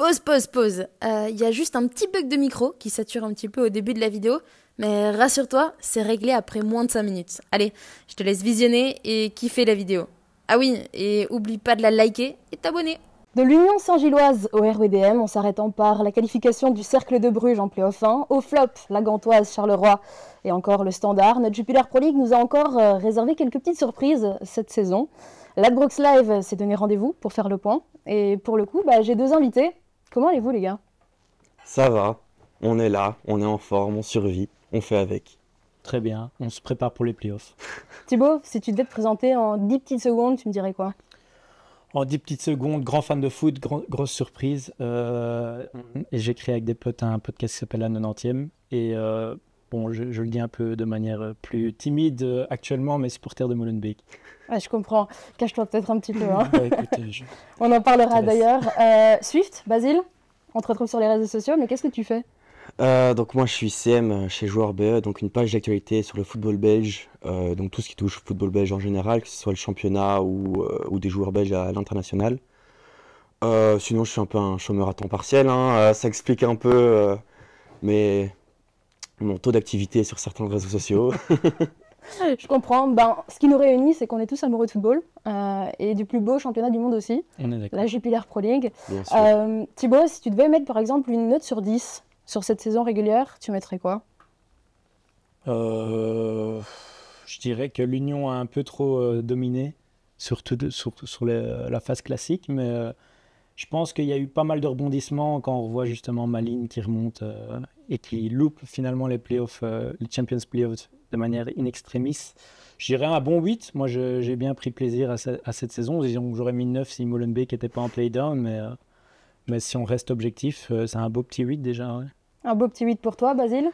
Pause, pause, pause. Il euh, y a juste un petit bug de micro qui sature un petit peu au début de la vidéo, mais rassure-toi, c'est réglé après moins de 5 minutes. Allez, je te laisse visionner et kiffer la vidéo. Ah oui, et oublie pas de la liker et de t'abonner. De l'Union Saint-Gilloise au RWDM en s'arrêtant par la qualification du Cercle de Bruges en playoff 1, au flop la Gantoise Charleroi et encore le Standard, notre Jupiler Pro League nous a encore euh, réservé quelques petites surprises cette saison. L'Adbrox Live s'est donné rendez-vous pour faire le point et pour le coup bah, j'ai deux invités Comment allez-vous les gars Ça va, on est là, on est en forme, on survit, on fait avec. Très bien, on se prépare pour les playoffs. Thibaut, si tu devais te présenter en 10 petites secondes, tu me dirais quoi en 10 petites secondes, grand fan de foot, grosse surprise. Euh, et j'ai créé avec des potes un podcast qui s'appelle La 90e. Et euh, bon, je, le dis un peu de manière plus timide euh, actuellement, mais supporter de Molenbeek. Ah, je comprends. Cache-toi peut-être un petit peu. Hein. Bah, on en parlera d'ailleurs. Euh, Swift, Basile, on te retrouve sur les réseaux sociaux, mais qu'est-ce que tu fais euh, donc moi je suis CM chez Joueur BE, donc une page d'actualité sur le football belge, euh, donc tout ce qui touche au football belge en général, que ce soit le championnat ou, des joueurs belges à l'international. sinon je suis un peu un chômeur à temps partiel, hein, ça explique un peu mais mon taux d'activité sur certains réseaux sociaux. je comprends. Ben, ce qui nous réunit, c'est qu'on est tous amoureux de football euh, et du plus beau championnat du monde aussi, la Jupiler Pro League. Euh, Thibaut, si tu devais mettre par exemple une note sur 10 sur cette saison régulière, tu mettrais quoi euh, Je dirais que l'Union a un peu trop euh, dominé, surtout sur, la phase classique, mais je pense qu'il y a eu pas mal de rebondissements quand on revoit justement Maline qui remonte et qui loupe finalement les playoffs, les Champions Playoffs de manière in extremis. à un bon 8. Moi, j'ai bien pris plaisir à, cette saison. J'aurais mis 9 si Molenbeek n'était pas en playdown, mais, euh, mais si on reste objectif, euh, c'est un beau petit 8 déjà. Un beau petit 8 pour toi, Basile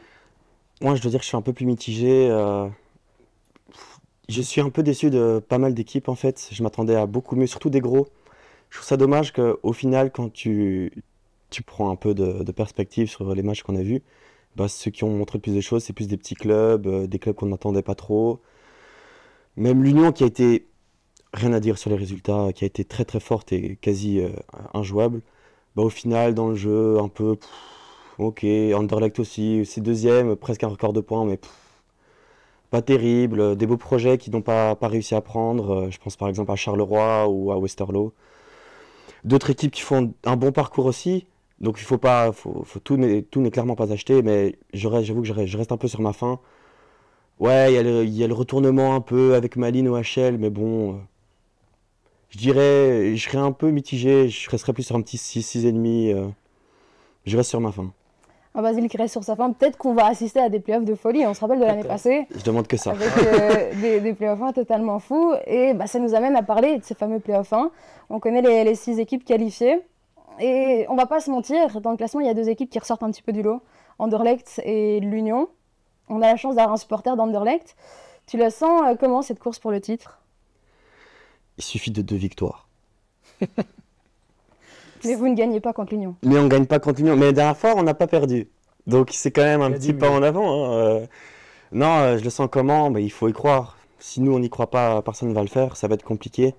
Moi, je dois dire que je suis un peu plus mitigé. Euh, je suis un peu déçu de pas mal d'équipes en fait. Je m'attendais à beaucoup mieux, surtout des gros. Je trouve ça dommage qu'au final, quand tu, tu prends un peu de, de perspective sur les matchs qu'on a vus, bah, ceux qui ont montré plus de choses, c'est plus des petits clubs, euh, des clubs qu'on n'attendait pas trop. Même l'Union qui a été, rien à dire sur les résultats, qui a été très très forte et quasi euh, injouable, bah, au final, dans le jeu, un peu, ok, Anderlecht aussi, c'est deuxième, presque un record de points, mais pas terrible. Des beaux projets qui n'ont pas réussi à prendre, euh, je pense par exemple à Charleroi ou à Westerlo. D'autres équipes qui font un bon parcours aussi, donc il faut pas, faut, tout n'est clairement pas acheté, mais j'avoue que je reste un peu sur ma faim. Ouais, il y, a le retournement un peu avec Maline au HL, mais bon, euh, je dirais, je serais un peu mitigé, je resterais plus sur un petit 6, 6,5. demi. Euh, je reste sur ma faim. Un ah, Basile qui reste sur sa fin. Peut-être qu'on va assister à des playoffs de folie. On se rappelle de l'année passée. Je demande que ça. Avec euh, des, playoffs totalement fous. Et bah, ça nous amène à parler de ces fameux playoffs 1. On connaît les six équipes qualifiées et on va pas se mentir, dans le classement, il y a deux équipes qui ressortent un petit peu du lot, Anderlecht et l'Union. On a la chance d'avoir un supporter d'Anderlecht. Tu la sens euh, comment cette course pour le titre Il suffit de deux victoires. Mais vous ne gagnez pas contre l'Union. Mais on ne gagne pas contre l'Union. Mais la dernière fois, on n'a pas perdu. Donc c'est quand même un petit pas en avant. Hein, euh. non, euh, je le sens comment Mais bah, Il faut y croire. Si nous, on n'y croit pas, personne ne va le faire. Ça va être compliqué.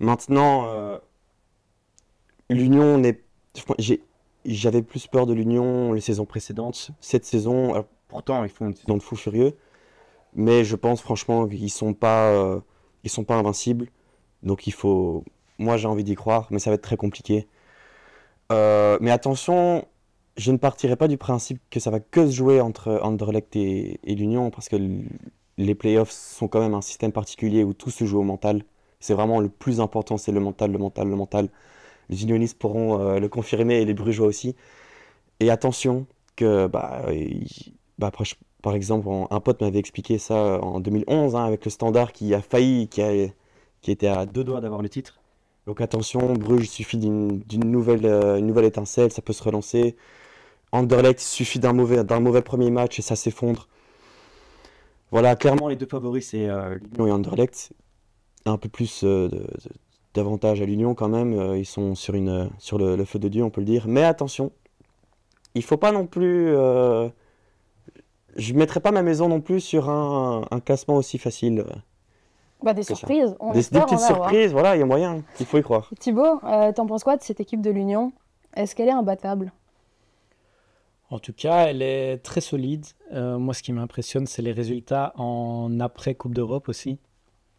Maintenant, L'Union J'avais plus peur de l'Union les saisons précédentes. Cette saison, pourtant, ils font une saison de fou furieux. Mais je pense franchement qu'ils sont pas, euh, ils sont pas invincibles. Donc il faut. Moi, j'ai envie d'y croire, mais ça va être très compliqué. Euh, mais attention, je ne partirai pas du principe que ça va que se jouer entre Anderlecht et, et l'Union, parce que les playoffs sont quand même un système particulier où tout se joue au mental. C'est vraiment le plus important, c'est le mental, le mental, le mental les unionistes pourront euh, le confirmer et les brugeois aussi. Et attention que, bah, bah, par exemple, un pote m'avait expliqué ça en 2011 hein, avec le Standard qui a failli, qui, qui était à deux doigts d'avoir le titre. Donc attention, Bruges, suffit d'une euh, nouvelle, étincelle, ça peut se relancer. Anderlecht, suffit d'un mauvais, mauvais premier match et ça s'effondre. Voilà, clairement, les deux favoris, c'est euh, et Anderlecht. Un peu plus euh, de, davantage à l'Union quand même. Euh, ils sont sur, une, sur le, feu de Dieu, on peut le dire. Mais attention, il ne faut pas non plus. Euh, je ne mettrai pas ma maison non plus sur un, classement aussi facile. Euh, bah, des surprises, on des, des petites surprises, voilà, il y a moyen, il faut y croire. Thibaut, tu t'en penses quoi de cette équipe de l'Union Est-ce qu'elle est imbattable en tout cas, elle est très solide. moi, ce qui m'impressionne, c'est les résultats en après Coupe d'Europe aussi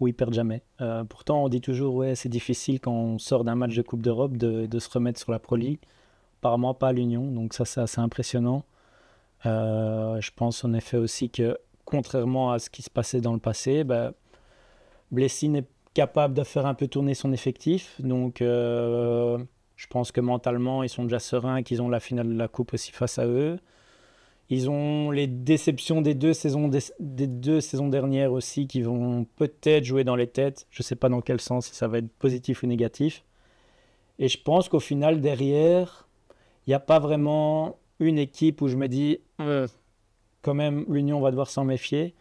où ils perdent jamais. Euh, pourtant, on dit toujours, ouais, c'est difficile quand on sort d'un match de Coupe d'Europe de, de, se remettre sur la Pro League. Apparemment, pas à l'Union, donc ça, c'est assez impressionnant. Euh, je pense en effet aussi que, contrairement à ce qui se passait dans le passé, bah, Blessine est capable de faire un peu tourner son effectif. Donc, euh, je pense que mentalement, ils sont déjà sereins qu'ils ont la finale de la Coupe aussi face à eux. Ils ont les déceptions des deux saisons, des, deux saisons dernières aussi qui vont peut-être jouer dans les têtes. Je ne sais pas dans quel sens, si ça va être positif ou négatif. Et je pense qu'au final, derrière, il n'y a pas vraiment une équipe où je me dis, euh, quand même, l'Union va devoir s'en méfier.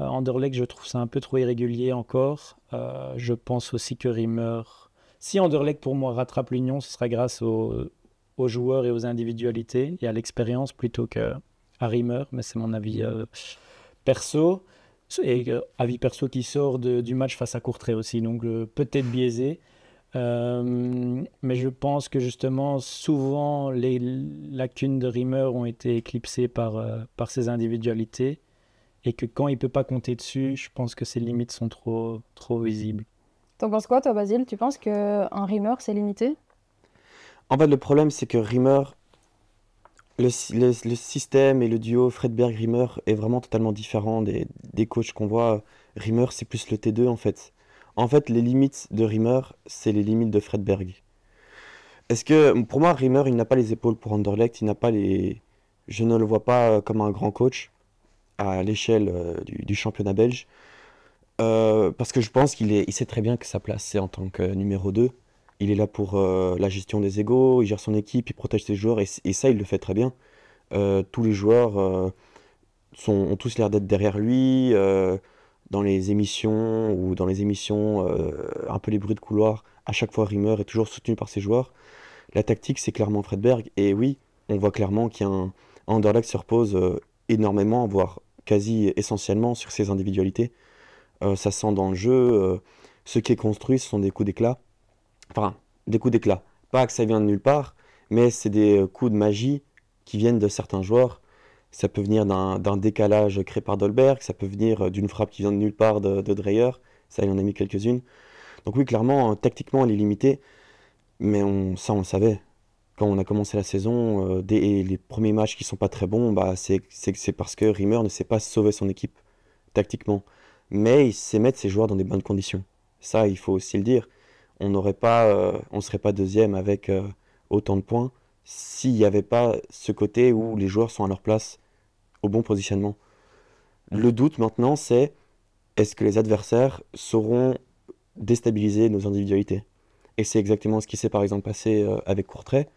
Euh, Anderlecht, je trouve ça un peu trop irrégulier encore. Euh, je pense aussi que Rimmer. Si Anderlecht, pour moi, rattrape l'Union, ce sera grâce au joueurs et aux individualités et à l'expérience plutôt qu'à Rimmer, mais c'est mon avis euh, perso. Et euh, avis perso qui sort du match face à Courtrai aussi, donc euh, peut-être biaisé. mais je pense que justement, souvent, les lacunes de Rimmer ont été éclipsées par, par ses individualités. Et que quand il ne peut pas compter dessus, je pense que ses limites sont trop, trop visibles. T'en penses quoi, toi, Basile Tu penses qu'un Rimmer, c'est limité en fait, le problème, c'est que Rimmer, le, système et le duo Fredberg-Rimmer est vraiment totalement différent des, des coachs qu'on voit. Rimmer, c'est plus le T2 en fait. En fait, les limites de Rimmer, c'est les limites de Fredberg. Est-ce que, pour moi, Rimmer, il n'a pas les épaules pour Anderlecht, il n'a pas les. Je ne le vois pas euh, comme un grand coach à l'échelle euh, du, championnat belge. Euh, parce que je pense qu'il il sait très bien que sa place, c'est en tant que numéro 2 il est là pour euh, la gestion des égos, il gère son équipe, il protège ses joueurs, et, ça, il le fait très bien. Euh, tous les joueurs euh, sont, ont tous l'air d'être derrière lui. dans les émissions ou dans les émissions, un peu les bruits de couloir, à chaque fois Rimmer est toujours soutenu par ses joueurs. La tactique, c'est clairement Fredberg. Et oui, on voit clairement qu'il y se repose énormément, voire quasi essentiellement sur ses individualités. ça sent dans le jeu. ce qui est construit, ce sont des coups d'éclat Enfin, des coups d'éclat. Pas que ça vient de nulle part, mais c'est des euh, coups de magie qui viennent de certains joueurs. Ça peut venir d'un décalage créé par Dolberg, ça peut venir euh, d'une frappe qui vient de nulle part de, Dreyer. Ça, il en a mis quelques-unes. Donc oui, clairement, euh, tactiquement, elle est limitée. Mais on, ça, on savait. Quand on a commencé la saison, les premiers matchs qui sont pas très bons, bah, c'est parce que Rimmer ne sait pas sauver son équipe, tactiquement. Mais il sait mettre ses joueurs dans des bonnes conditions. Ça, il faut aussi le dire on n'aurait pas, euh, on serait pas deuxième avec euh, autant de points s'il n'y avait pas ce côté où les joueurs sont à leur place au bon positionnement. Mm. Le doute maintenant, c'est est-ce que les adversaires sauront déstabiliser nos individualités Et c'est exactement ce qui s'est par exemple passé euh, avec Courtrai.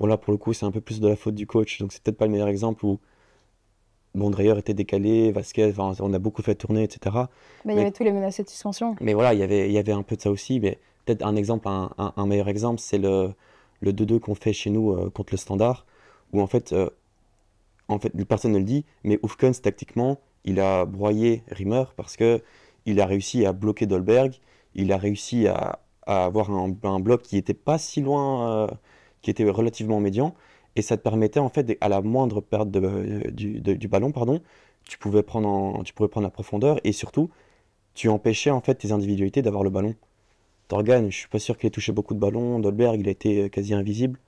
Bon là pour le coup c'est un peu plus de la faute du coach, donc c'est peut-être pas le meilleur exemple où Bon, était décalé, Vasquez, on a beaucoup fait tourner, etc. mais... Bah, il y avait tous les menaces de suspension. Mais voilà, il y avait, il y avait un peu de ça aussi, mais peut-être un exemple, un, meilleur exemple, c'est le, 2-2 qu'on fait chez nous euh, contre le Standard, où en fait, euh, en fait, personne ne le dit, mais Oufkens, tactiquement, il a broyé Rimmer parce que il a réussi à bloquer Dolberg, il a réussi à, avoir un, bloc qui n'était pas si loin, euh, qui était relativement médian, et ça te permettait en fait, à la moindre perte du, ballon, pardon, tu pouvais prendre, tu pouvais prendre la profondeur, et surtout, tu empêchais en fait tes individualités d'avoir le ballon. Torgan, je suis pas sûr qu'il ait touché beaucoup de ballons. Dolberg, il a été euh, quasi invisible.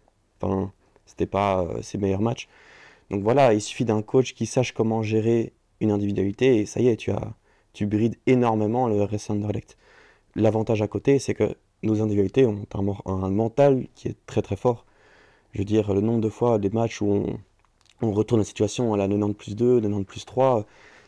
Enfin, c'était pas euh, ses meilleurs matchs. Donc voilà, il suffit d'un coach qui sache comment gérer une individualité et ça y est, tu as tu brides énormément le RS Anderlecht. L'avantage à côté, c'est que nos individualités ont un, mental qui est très très fort. Je veux dire, le nombre de fois des matchs où on, retourne la situation à la 90 plus 2, 90 plus 3,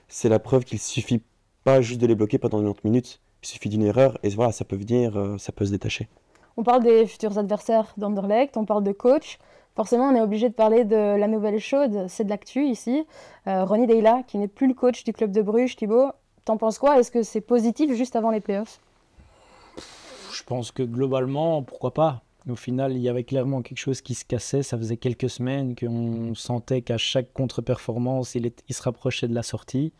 c'est la preuve qu'il suffit pas juste de les bloquer pendant 90 minutes. Il suffit d'une erreur et voilà, ça peut venir, euh, ça peut se détacher. On parle des futurs adversaires d'Anderlecht, on parle de coach. Forcément, on est obligé de parler de la nouvelle chaude, c'est de l'actu ici. Euh, Ronny Deyla, qui n'est plus le coach du club de Bruges, Thibaut, t'en penses quoi Est-ce que c'est positif juste avant les playoffs Je pense que globalement, pourquoi pas au final, il y avait clairement quelque chose qui se cassait. Ça faisait quelques semaines qu'on sentait qu'à chaque contre-performance, il se rapprochait de la sortie.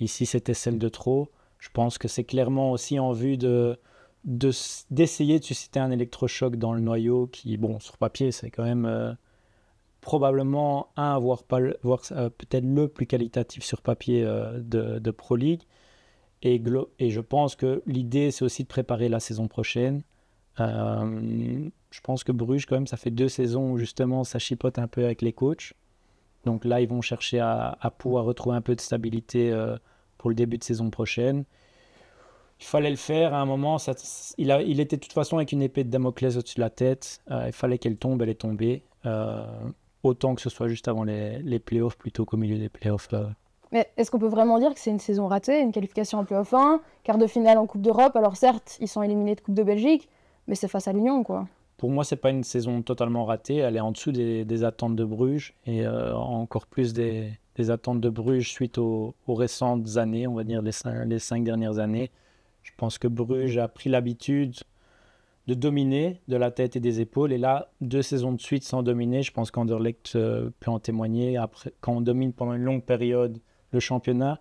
Ici, c'était celle de trop. Je pense que c'est clairement aussi en vue de d'essayer de, susciter un électrochoc dans le noyau qui, bon, sur papier, c'est quand même euh, probablement un, voire, euh, peut-être le plus qualitatif sur papier euh, de, Pro League. Et, et je pense que l'idée, c'est aussi de préparer la saison prochaine. je pense que Bruges, quand même, ça fait deux saisons où justement ça chipote un peu avec les coachs. Donc là, ils vont chercher à, à pouvoir retrouver un peu de stabilité pour le début de saison prochaine. Il fallait le faire à un moment. Ça, il, il, était de toute façon avec une épée de Damoclès au-dessus de la tête. Euh, il fallait qu'elle tombe, elle est tombée. Euh, autant que ce soit juste avant les, playoffs plutôt qu'au milieu des playoffs. Là. Euh. Mais est-ce qu'on peut vraiment dire que c'est une saison ratée, une qualification en playoff 1, quart de finale en Coupe d'Europe Alors certes, ils sont éliminés de Coupe de Belgique, mais c'est face à l'Union, quoi. Pour moi, c'est pas une saison totalement ratée. Elle est en dessous des, attentes de Bruges et encore plus des, les attentes de Bruges suite aux, récentes années, on va dire les cinq, dernières années. Je pense que Bruges a pris l'habitude de dominer de la tête et des épaules. Et là, deux saisons de suite sans dominer, je pense qu'Anderlecht euh, peut en témoigner. Après, quand on domine pendant une longue période le championnat,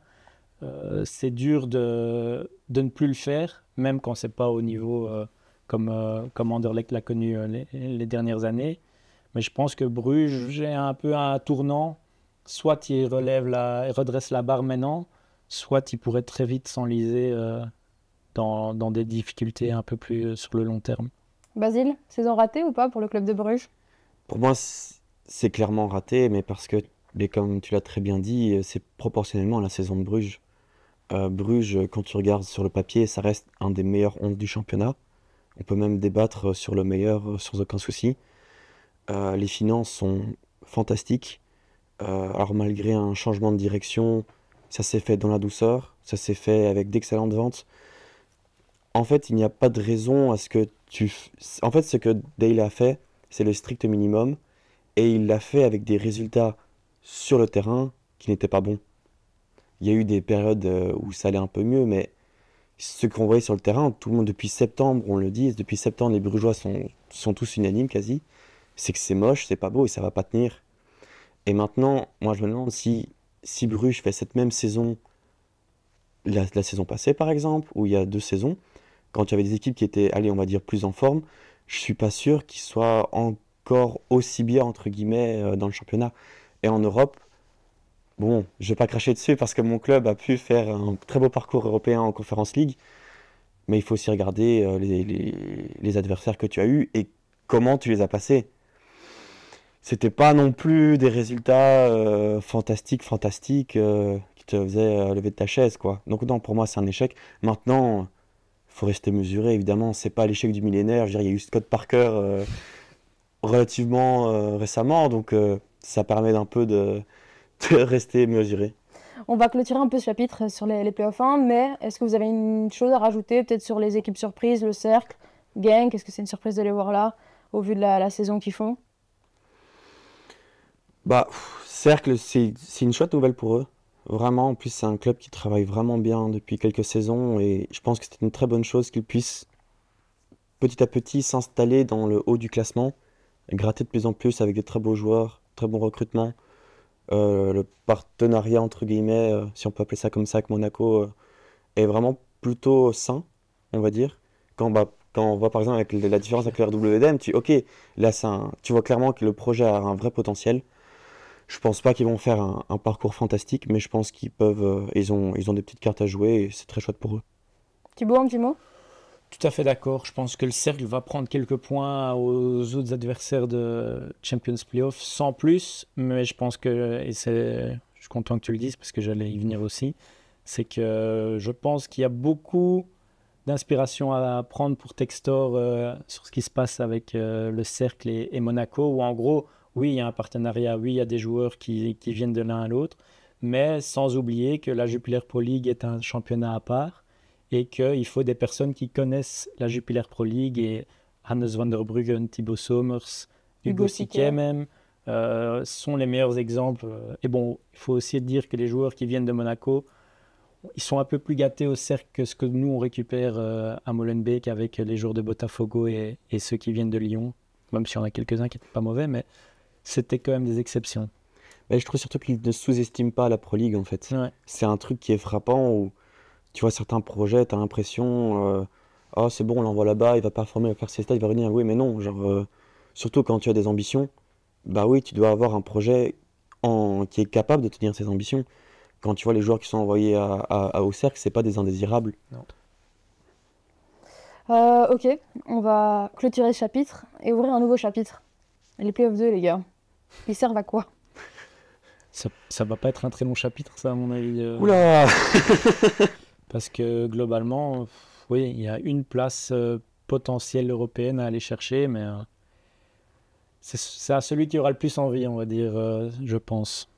euh, c'est dur de, de, ne plus le faire, même quand c'est pas au niveau euh, comme, comme Anderlecht l'a connu les, dernières années. Mais je pense que Bruges, j'ai un peu un tournant soit il relève la, redresse la barre maintenant, soit il pourrait très vite s'enliser euh, dans, des difficultés un peu plus euh, sur le long terme. Basile, saison ratée ou pas pour le club de Bruges Pour moi, c'est clairement raté, mais parce que, comme tu l'as très bien dit, euh, c'est proportionnellement la saison de Bruges. Bruges, quand tu regardes sur le papier, ça reste un des meilleurs ondes du championnat. On peut même débattre sur le meilleur sans aucun souci. les finances sont fantastiques. Euh, alors malgré un changement de direction, ça s'est fait dans la douceur, ça s'est fait avec d'excellentes ventes. En fait, il n'y a pas de raison à ce que tu... En fait, ce que Dale a fait, c'est le strict minimum, et il l'a fait avec des résultats sur le terrain qui n'étaient pas bons. Il y a eu des périodes euh, où ça allait un peu mieux, mais ce qu'on voyait sur le terrain, tout le monde depuis septembre, on le dit, depuis septembre, les Brugeois sont, sont tous unanimes quasi, c'est que c'est moche, c'est pas beau et ça va pas tenir. Et maintenant, moi je me demande si, si Bruges fait cette même saison, la, saison passée par exemple, ou il y a deux saisons, quand tu avais des équipes qui étaient, allées on va dire, plus en forme, je ne suis pas sûr qu'ils soient encore aussi bien, entre guillemets, euh, dans le championnat. Et en Europe, bon, je vais pas cracher dessus parce que mon club a pu faire un très beau parcours européen en Conference League, mais il faut aussi regarder euh, les, les adversaires que tu as eus et comment tu les as passés c'était pas non plus des résultats euh, fantastiques, fantastiques euh, qui te faisaient euh, lever de ta chaise, quoi. Donc non, pour moi, c'est un échec. Maintenant, faut rester mesuré, évidemment. C'est pas l'échec du millénaire. Je veux dire, il y a eu Scott Parker relativement récemment, donc ça permet d'un peu de, rester mesuré. On va clôturer un peu ce chapitre sur les, playoffs 1, mais est-ce que vous avez une chose à rajouter, peut-être sur les équipes surprises, le cercle, Gang, est-ce que c'est une surprise de les voir là, au vu de la, la saison qu'ils font bah, Cercle, c'est une chouette nouvelle pour eux. Vraiment, en plus, c'est un club qui travaille vraiment bien depuis quelques saisons et je pense que c'est une très bonne chose qu'ils puissent petit à petit s'installer dans le haut du classement, gratter de plus en plus avec des très beaux joueurs, très bon recrutement. Euh, le partenariat, entre guillemets, euh, si on peut appeler ça comme ça, avec Monaco, euh, est vraiment plutôt sain, on va dire. Quand, quand on voit par exemple avec la différence avec le RWDM, tu, ok, là, tu vois clairement que le projet a un vrai potentiel. Je pense pas qu'ils vont faire un, parcours fantastique, mais je pense qu'ils peuvent. Euh, ils, ont, ils ont des petites cartes à jouer et c'est très chouette pour eux. Thibaut, un petit mot tout à fait d'accord. Je pense que le cercle va prendre quelques points aux autres adversaires de Champions Playoff, sans plus. Mais je pense que, et c'est, je suis content que tu le dises parce que j'allais y venir aussi, c'est que je pense qu'il y a beaucoup d'inspiration à prendre pour Textor euh, sur ce qui se passe avec euh, le cercle et, et, Monaco, où en gros, oui, il y a un partenariat, oui, il y a des joueurs qui, viennent de l'un à l'autre, mais sans oublier que la Jupiler Pro League est un championnat à part et qu'il faut des personnes qui connaissent la Jupiler Pro League et Hannes van der Bruggen, Thibaut Somers, Hugo Siquet même, euh, sont les meilleurs exemples. Et bon, il faut aussi dire que les joueurs qui viennent de Monaco, ils sont un peu plus gâtés au cercle que ce que nous on récupère euh, à Molenbeek avec les joueurs de Botafogo et, ceux qui viennent de Lyon, même si on a quelques-uns qui n'étaient pas mauvais, mais c'était quand même des exceptions. Mais je trouve surtout qu'ils ne sous-estiment pas la Pro League en fait. C'est un truc qui est frappant où tu vois certains projets, tu as l'impression, euh, oh c'est bon, on l'envoie là-bas, il va pas former, il va faire ses stages, il va revenir. Oui, mais non, genre, euh, surtout quand tu as des ambitions, bah oui, tu dois avoir un projet en... qui est capable de tenir ses ambitions. Quand tu vois les joueurs qui sont envoyés à, à, au cercle, c'est pas des indésirables. Euh, ok, on va clôturer ce chapitre et ouvrir un nouveau chapitre. Les playoffs 2, les gars. Ils servent à quoi ça, ne va pas être un très long chapitre, ça, à mon avis. Euh, Oula Parce que globalement, oui, il y a une place euh, potentielle européenne à aller chercher, mais euh, c'est à celui qui aura le plus envie, on va dire, je pense.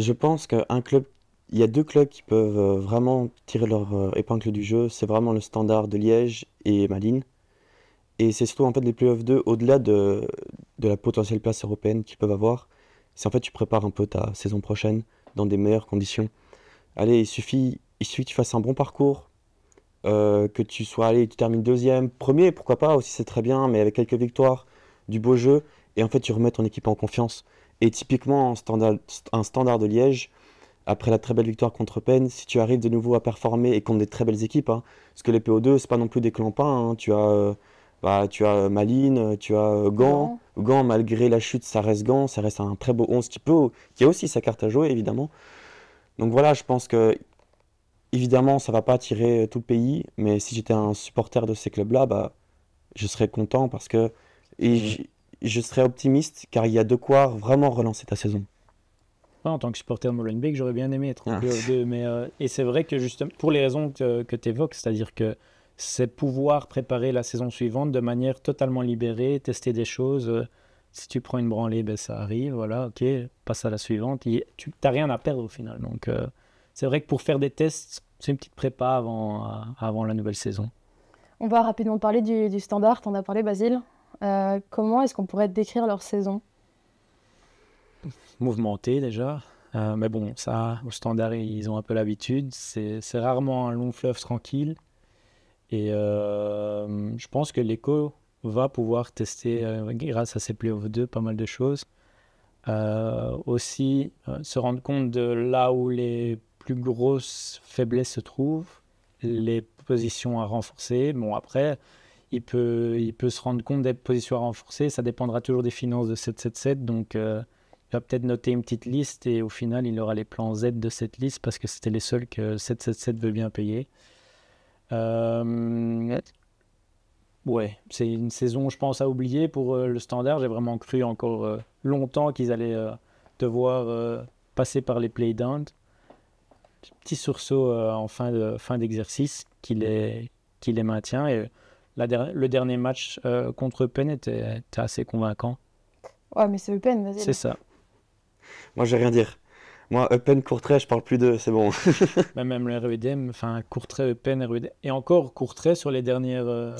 Je pense qu'un club. Il y a deux clubs qui peuvent vraiment tirer leur épingle du jeu. C'est vraiment le Standard de Liège et Malines. Et c'est surtout en fait les playoffs 2, au-delà de, de la potentielle place européenne qu'ils peuvent avoir, c'est en fait tu prépares un peu ta saison prochaine dans des meilleures conditions. Allez, il suffit, il suffit que tu fasses un bon parcours, euh, que tu sois allé, tu termines deuxième, premier, pourquoi pas aussi c'est très bien, mais avec quelques victoires, du beau jeu, et en fait tu remets ton équipe en confiance. Et typiquement un standard, un standard de Liège, après la très belle victoire contre Penn, si tu arrives de nouveau à performer et contre des très belles équipes, hein, parce que les PO2, c'est pas non plus des clampins, hein, tu as euh, bah, tu as euh, Maline, euh, tu as euh, Gant. Non. malgré la chute, ça reste Gant, ça reste un très beau 11 qui, peut, qui a aussi sa carte à jouer, évidemment. Donc voilà, je pense que, évidemment, ça va pas attirer tout le pays, mais si j'étais un supporter de ces clubs-là, bah, je serais content parce que. je, serais optimiste car il y a de quoi vraiment relancer ta saison. en tant que supporter de Molenbeek, j'aurais bien aimé être en 2 ah. mais et c'est vrai que justement pour les raisons que, que tu évoques, c'est-à-dire que c'est pouvoir préparer la saison suivante de manière totalement libérée, tester des choses. Euh, si tu prends une branlée, ben, ça arrive, voilà, ok, passe à la suivante. tu n'as rien à perdre au final. Donc, euh, c'est vrai que pour faire des tests, c'est une petite prépa avant, euh, avant la nouvelle saison. On va rapidement parler du, du standard, t'en as parlé, Basile. comment est-ce qu'on pourrait décrire leur saison Mouvementée déjà. mais bon, ça, au standard, ils ont un peu l'habitude. C'est rarement un long fleuve tranquille. Et euh, je pense que l'écho va pouvoir tester, euh, grâce à ces playoffs 2, pas mal de choses. Euh, aussi, se rendre compte de là où les plus grosses faiblesses se trouvent, les positions à renforcer. Bon, après, il peut, il peut se rendre compte des positions à renforcer. Ça dépendra toujours des finances de 777. Donc, il va peut-être noter une petite liste et au final, il aura les plans Z de cette liste parce que c'était les seuls que 777 veut bien payer. Euh, ouais, c'est une saison, je pense, à oublier pour euh, le standard. J'ai vraiment cru encore euh, longtemps qu'ils allaient devoir passer par les play-down Petit sursaut en fin, de, fin d'exercice qui les, maintient. Et le dernier match contre Eupen était, assez convaincant. Ouais, mais c'est Eupen vas-y. C'est ça. Moi, j'ai rien dire. Moi, Eupen, Courtray, je parle plus d'eux, c'est bon. Bah, même le REDM, enfin, Courtrai, Eupen, REDM. Et encore, Courtray sur les dernières. Euh,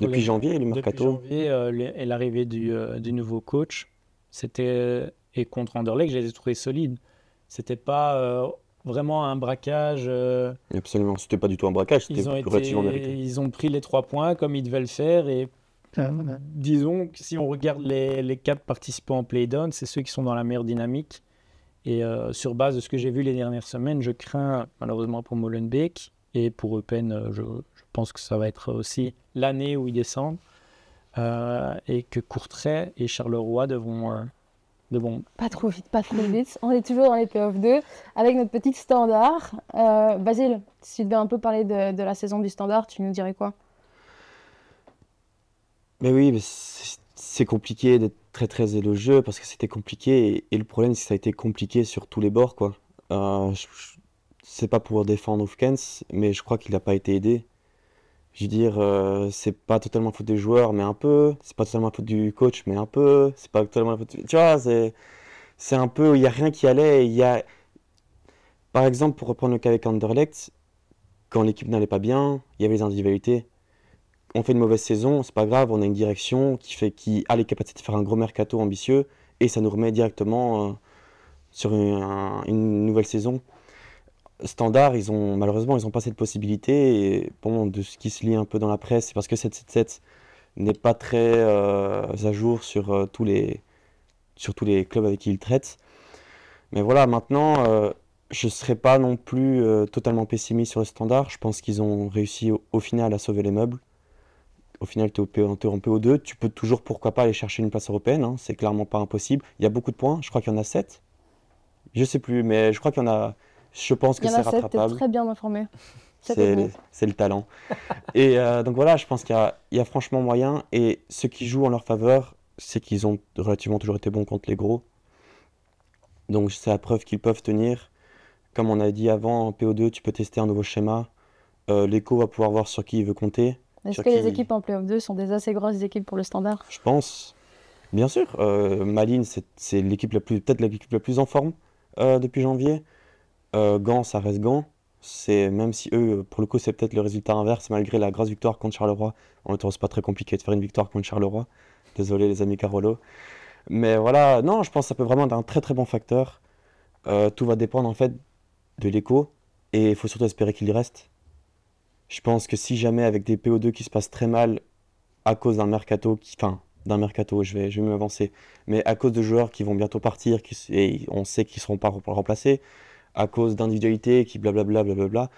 depuis janvier, le mercato. Depuis janvier, euh, et l'arrivée euh, du, nouveau coach, c'était. Et contre Anderlecht, je les ai trouvés solides. C'était pas vraiment un braquage. Absolument, c'était pas du tout un braquage, Ils ont pris les trois points comme ils devaient le faire et ah, Disons que si on regarde les, les quatre participants en play-down, c'est ceux qui sont dans la meilleure dynamique. Et euh, sur base de ce que j'ai vu les dernières semaines, je crains malheureusement pour Molenbeek et pour Eupen, euh, je, pense que ça va être aussi l'année où ils descendent. Euh, et que Courtrai et Charleroi devront, bon Pas trop vite, pas trop vite. On est toujours dans les playoffs 2 avec notre petit standard. Euh, Basile, si tu devais un peu parler de, de, la saison du standard, tu nous dirais quoi Mais oui, c'est compliqué d'être très très élogieux parce que c'était compliqué et, le problème c'est que ça a été compliqué sur tous les bords quoi. Euh, c'est pas pour défendre Oufkens, mais je crois qu'il n'a pas été aidé. Je veux dire, euh, c'est pas totalement faute des joueurs, mais un peu. C'est pas totalement faute du coach, mais un peu. C'est pas totalement faute. Tu vois, c'est, un peu. Il n'y a rien qui allait. Il y a, par exemple, pour reprendre le cas avec Anderlecht, quand l'équipe n'allait pas bien, il y avait des individualités on fait une mauvaise saison, c'est pas grave, on a une direction qui, fait, qui a les capacités de faire un gros mercato ambitieux et ça nous remet directement euh, sur une, nouvelle saison. Standard, ils ont, malheureusement, ils n'ont pas cette possibilité. Et bon, de ce qui se lit un peu dans la presse, c'est parce que 777 n'est pas très euh, à jour sur, euh, tous les, sur tous les clubs avec qui ils traitent. Mais voilà, maintenant, je ne serai pas non plus totalement pessimiste sur le Standard. Je pense qu'ils ont réussi au final à sauver les meubles au final tu es, en PO2, tu peux toujours, pourquoi pas, aller chercher une place européenne, hein, c'est clairement pas impossible. Il y a beaucoup de points, je crois qu'il y en a 7. Je sais plus, mais je crois qu'il y en a. Je pense que c'est rattrapable. très bien informé. C'est le, talent. et euh, donc voilà, je pense qu'il y, a franchement moyen. Et ce qui joue en leur faveur, c'est qu'ils ont relativement toujours été bons contre les gros. Donc c'est la preuve qu'ils peuvent tenir. Comme on a dit avant, en PO2, tu peux tester un nouveau schéma. Euh, L'écho va pouvoir voir sur qui il veut compter. Est-ce que les équipes en playoff 2 sont des assez grosses équipes pour le standard Je pense. Bien sûr. Euh, Malines, c'est l'équipe la plus, peut-être l'équipe la plus en forme euh, depuis janvier. Euh, Gans, ça reste Gans. C'est, même si eux, pour le coup, c'est peut-être le résultat inverse, malgré la grosse victoire contre Charleroi. En l'occurrence, pas très compliqué de faire une victoire contre Charleroi. Désolé, les amis Carolo. Mais voilà, non, je pense que ça peut vraiment être un très très bon facteur. Euh, tout va dépendre en fait de l'écho et il faut surtout espérer qu'il y reste je pense que si jamais avec des PO2 qui se passent très mal à cause d'un mercato, qui, enfin d'un mercato, je vais, je vais m'avancer, mais à cause de joueurs qui vont bientôt partir qui, et on sait qu'ils ne seront pas remplacés, à cause d'individualités qui blablabla,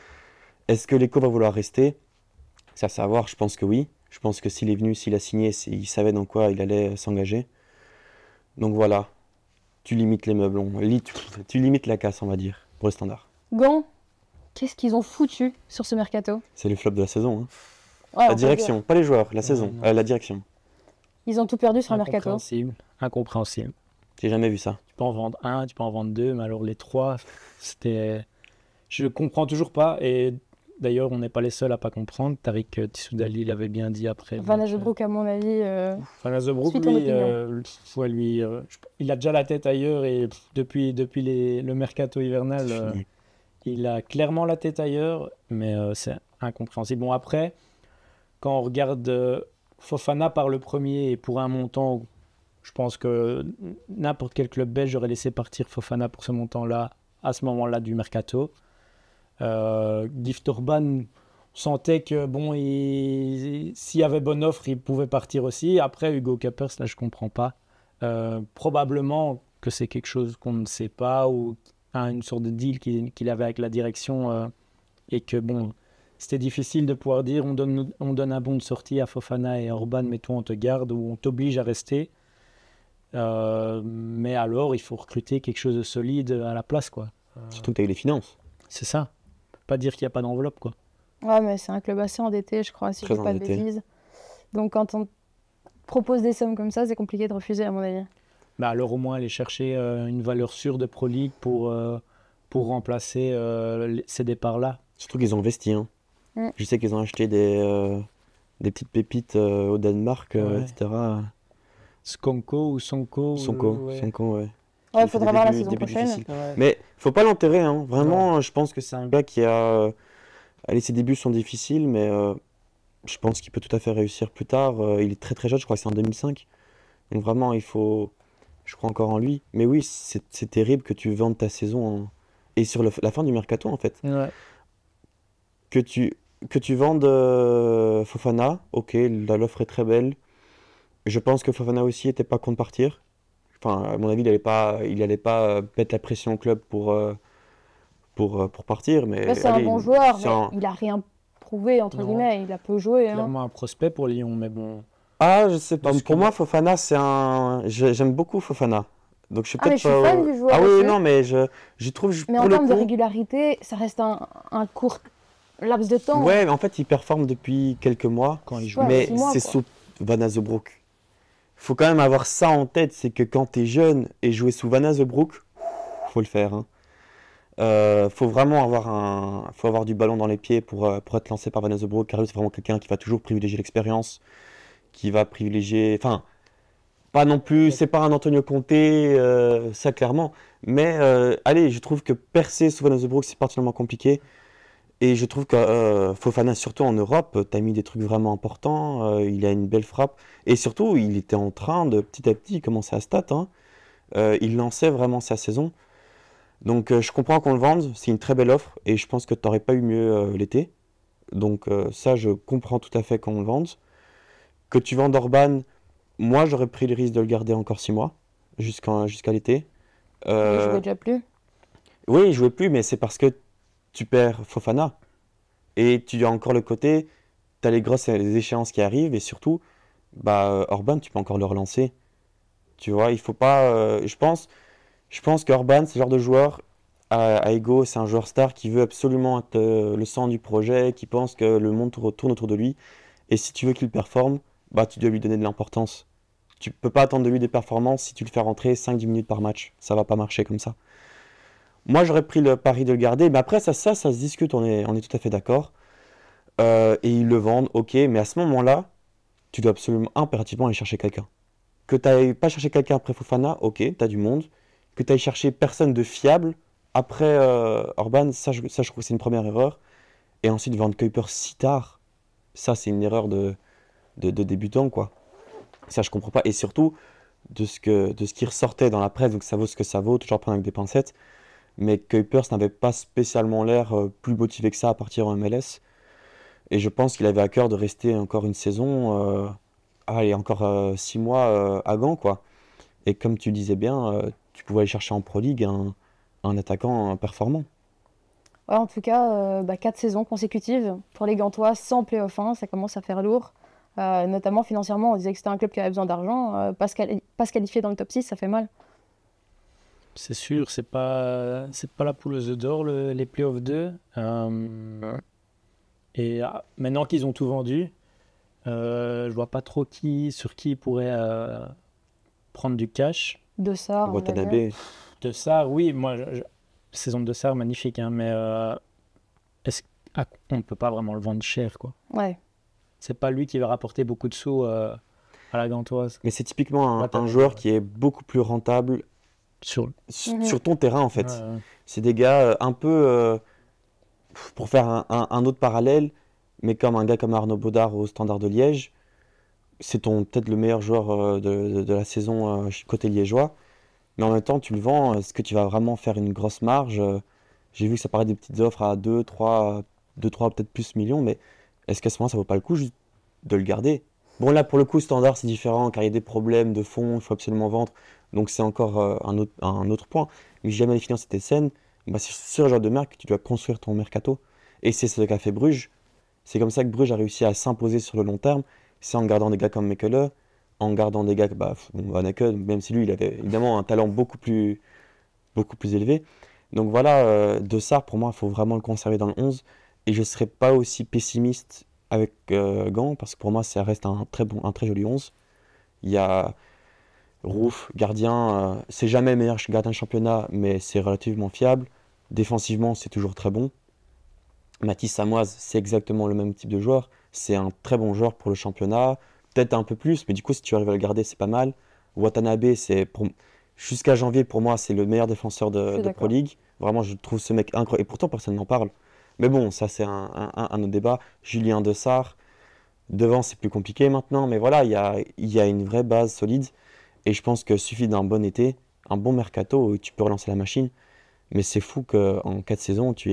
est-ce que l'écho va vouloir rester C'est à savoir, je pense que oui. Je pense que s'il est venu, s'il a signé, il savait dans quoi il allait s'engager. Donc voilà, tu limites les meubles, on, tu, tu limites la casse, on va dire, pour le standard. Gant, Qu'est-ce qu'ils ont foutu sur ce mercato C'est le flop de la saison. Hein. la direction, pas les joueurs, la saison, euh, la direction. Ils ont tout perdu sur le mercato. Incompréhensible. Incompréhensible. J'ai jamais vu ça. Tu peux en vendre un, tu peux en vendre deux, mais alors les trois, c'était. Je comprends toujours pas. Et d'ailleurs, on n'est pas les seuls à pas comprendre. Tariq Tissoudali l'avait bien dit après. Van Azebrook, à mon avis. Euh, euh, Van Azebrook, lui, il a déjà la tête ailleurs et depuis, depuis le mercato hivernal. Il a clairement la tête ailleurs, mais euh, c'est incompréhensible. Bon, après, quand on regarde euh, Fofana par le premier et pour un montant, je pense que n'importe quel club belge aurait laissé partir Fofana pour ce montant-là, à ce moment-là du mercato. Euh, Gift sentait que bon, s'il y avait bonne offre, il pouvait partir aussi. Après, Hugo Capers, là, je comprends pas. Euh, probablement que c'est quelque chose qu'on ne sait pas ou à une sorte de deal qu'il avait avec la direction euh, et que bon, c'était difficile de pouvoir dire on donne, on donne un bon de sortie à Fofana et à Orban, mais toi on te garde ou on t'oblige à rester. Euh, mais alors il faut recruter quelque chose de solide à la place quoi. Euh, Surtout que tu as eu les finances. C'est ça. Pas dire qu'il n'y a pas d'enveloppe quoi. Ouais, mais c'est un club assez endetté, je crois, si je ne pas de bêtises. Donc quand on propose des sommes comme ça, c'est compliqué de refuser à mon avis bah alors au moins aller chercher euh, une valeur sûre de Pro League pour, euh, pour remplacer euh, ces départs-là. Surtout qu'ils ont investi. Hein. Je sais qu'ils ont acheté des, des petites pépites au Danemark, etc. Skonko ou Sonko Sonko, Sonko, il faudra voir la saison prochaine. Ouais. Mais faut pas l'enterrer, hein. vraiment, je pense que c'est un gars qui a. Allez, ses débuts sont difficiles, mais je pense qu'il peut tout à fait réussir plus tard. il est très très jeune, je crois que c'est en 2005. Donc vraiment, il faut, je crois encore en lui. Mais oui, c'est terrible que tu vendes ta saison et sur la fin du mercato en fait. Que tu que tu vendes euh, Fofana, ok, l'offre est très belle. Je pense que Fofana aussi était pas contre partir. Enfin, à mon avis, il n'allait pas, il pas euh, mettre la pression au club pour euh, pour pour partir. Mais c'est un bon joueur. Il a rien prouvé entre guillemets. Il a peu joué. Hein. Clairement un prospect pour Lyon, mais bon. Ah, je sais pas. Pour moi, Fofana, c'est un. J'aime beaucoup Fofana. Donc je suis ah, mais je suis fan du joueur. Ah oui, non, mais je, trouve. mais en termes de régularité, ça reste un, court laps de temps. Hein. Ouais, mais en fait, il performe depuis quelques mois quand il joue. mais c'est sous Van Azebroek. Faut quand même avoir ça en tête, c'est que quand tu es jeune et jouer sous Van Azebroek, faut le faire. Hein. Euh, faut vraiment avoir un, faut avoir du ballon dans les pieds pour, euh, pour être lancé par Van Azebroek. Car c'est vraiment quelqu'un qui va toujours privilégier l'expérience qui va privilégier. Enfin, pas non plus, c'est pas un Antonio Conte, euh, ça clairement. Mais euh, allez, je trouve que percer sous de c'est particulièrement compliqué. Et je trouve que euh, Fofana, surtout en Europe, t'as mis des trucs vraiment importants. il a une belle frappe. Et surtout, il était en train de petit à petit commencer à stat. Hein. il lançait vraiment sa saison. Donc je comprends qu'on le vende. C'est une très belle offre. Et je pense que t'aurais pas eu mieux l'été. Donc ça, je comprends tout à fait qu'on le vende. Que tu vends Orban, moi j'aurais pris le risque de le garder encore 6 mois, jusqu'à l'été. Euh... Il jouait déjà plus Oui, il jouait plus, mais c'est parce que tu perds Fofana. Et tu as encore le côté, tu as les grosses les échéances qui arrivent, et surtout, bah, euh, Orban, tu peux encore le relancer. Tu vois, il faut pas. Euh, je pense, je pense qu'Orban, c'est genre de joueur, à, Ego, c'est un joueur star qui veut absolument être euh, le sang du projet, qui pense que le monde tourne autour de lui. Et si tu veux qu'il performe, bah, tu dois lui donner de l'importance. Tu peux pas attendre de lui des performances si tu le fais rentrer 5-10 minutes par match. Ça va pas marcher comme ça. Moi, j'aurais pris le pari de le garder, mais après, ça, ça, ça se discute, on est, on est tout à fait d'accord. Euh, et ils le vendent, ok, mais à ce moment-là, tu dois absolument impérativement aller chercher quelqu'un. Que tu n'ailles pas chercher quelqu'un après Fofana, ok, tu as du monde. Que tu ailles chercher personne de fiable après euh, Orban, ça je, ça je, trouve que c'est une première erreur. Et ensuite, vendre Kuiper si tard, ça c'est une erreur de, de, débutants, quoi. Ça, je comprends pas. Et surtout, de ce, que, de ce qui ressortait dans la presse, donc ça vaut ce que ça vaut, toujours prendre avec des pincettes, mais Kuipers n'avait pas spécialement l'air euh, plus motivé que ça à partir en MLS. Et je pense qu'il avait à cœur de rester encore une saison, euh, allez, encore euh, six mois à Gand, quoi. Et comme tu disais bien, tu pouvais aller chercher en Pro League un, un attaquant performant. Ouais, en tout cas, bah, quatre saisons consécutives pour les Gantois sans playoff 1, ça commence à faire lourd. Euh, notamment financièrement, on disait que c'était un club qui avait besoin d'argent. Euh, pas, se pas, qualifier dans le top 6, ça fait mal. C'est sûr, c'est pas c'est pas la poule aux d'or les playoffs 2. Euh, et ah, maintenant qu'ils ont tout vendu, je vois pas trop qui sur qui pourrait prendre du cash. De ça. De ça, oui. Moi, saison de Sar magnifique, hein, mais est-ce ah, on ne peut pas vraiment le vendre cher, quoi. Ouais c'est pas lui qui va rapporter beaucoup de sous euh, à la Gantoise. Mais c'est typiquement un, joueur qui est beaucoup plus rentable sur, mhm. sur ton terrain en fait. C'est des gars euh, un peu, euh, pour faire un, autre parallèle, mais comme un gars comme Arnaud Baudard au Standard de Liège, c'est peut-être le meilleur joueur de, la saison côté liégeois. Mais en même temps, tu le vends, est-ce que tu vas vraiment faire une grosse marge J'ai vu que ça paraît des petites offres à 2, 3, 2, 3 peut-être plus millions, mais est-ce qu'à ce moment ça vaut pas le coup juste de le garder Bon là pour le coup standard c'est différent car il y a des problèmes de fond, il faut absolument vendre, donc c'est encore euh, un, autre, un, autre, point. Mais si jamais les finances étaient saines, bah, c'est sur ce genre de marque que tu dois construire ton mercato. Et c'est ce qu'a fait Bruges. C'est comme ça que Bruges a réussi à s'imposer sur le long terme, c'est en gardant des gars comme Mekele, en gardant des gars comme bah, Van même si lui il avait évidemment un talent beaucoup plus, beaucoup plus élevé. Donc voilà, euh, De ça, pour moi il faut vraiment le conserver dans le 11. Et je ne serais pas aussi pessimiste avec euh, Gant, parce que pour moi, ça reste un très, bon, un très joli 11. Il y a Rouf, gardien, euh, c'est jamais le meilleur gardien de championnat, mais c'est relativement fiable. Défensivement, c'est toujours très bon. Mathis Samoise, c'est exactement le même type de joueur. C'est un très bon joueur pour le championnat, peut-être un peu plus, mais du coup, si tu arrives à le garder, c'est pas mal. Watanabe, c'est jusqu'à janvier, pour moi, c'est le meilleur défenseur de, de Pro League. Vraiment, je trouve ce mec incroyable. Et pourtant, personne n'en parle. Mais bon, ça c'est un, autre débat. Julien Dessart, devant c'est plus compliqué maintenant, mais voilà, il y a, a, une vraie base solide. Et je pense que suffit d'un bon été, un bon mercato, où tu peux relancer la machine. Mais c'est fou qu'en 4 saisons, tu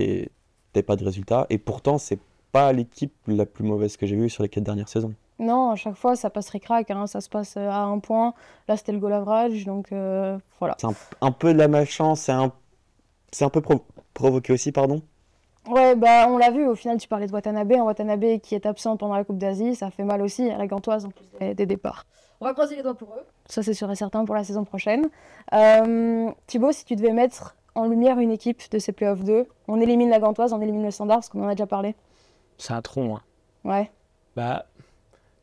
n'aies pas de résultat. Et pourtant, c'est pas l'équipe la plus mauvaise que j'ai vue sur les 4 dernières saisons. Non, à chaque fois, ça passe ricrac, hein. ça se passe euh, à un point. Là, c'était le goal donc euh, voilà. C'est un, peu de la malchance, c'est un, peu provoqué aussi, pardon, Ouais, bah, on l'a vu, au final, tu parlais de Watanabe. en Watanabe qui est absent pendant la Coupe d'Asie, ça fait mal aussi à la Gantoise en plus des, départs. On va croiser les doigts pour eux. Ça, c'est sûr et certain pour la saison prochaine. Euh, Thibaut, si tu devais mettre en lumière une équipe de ces playoffs 2, on élimine la Gantoise, on élimine le Standard, parce qu'on en a déjà parlé. C'est un tronc, hein. Ouais. Bah,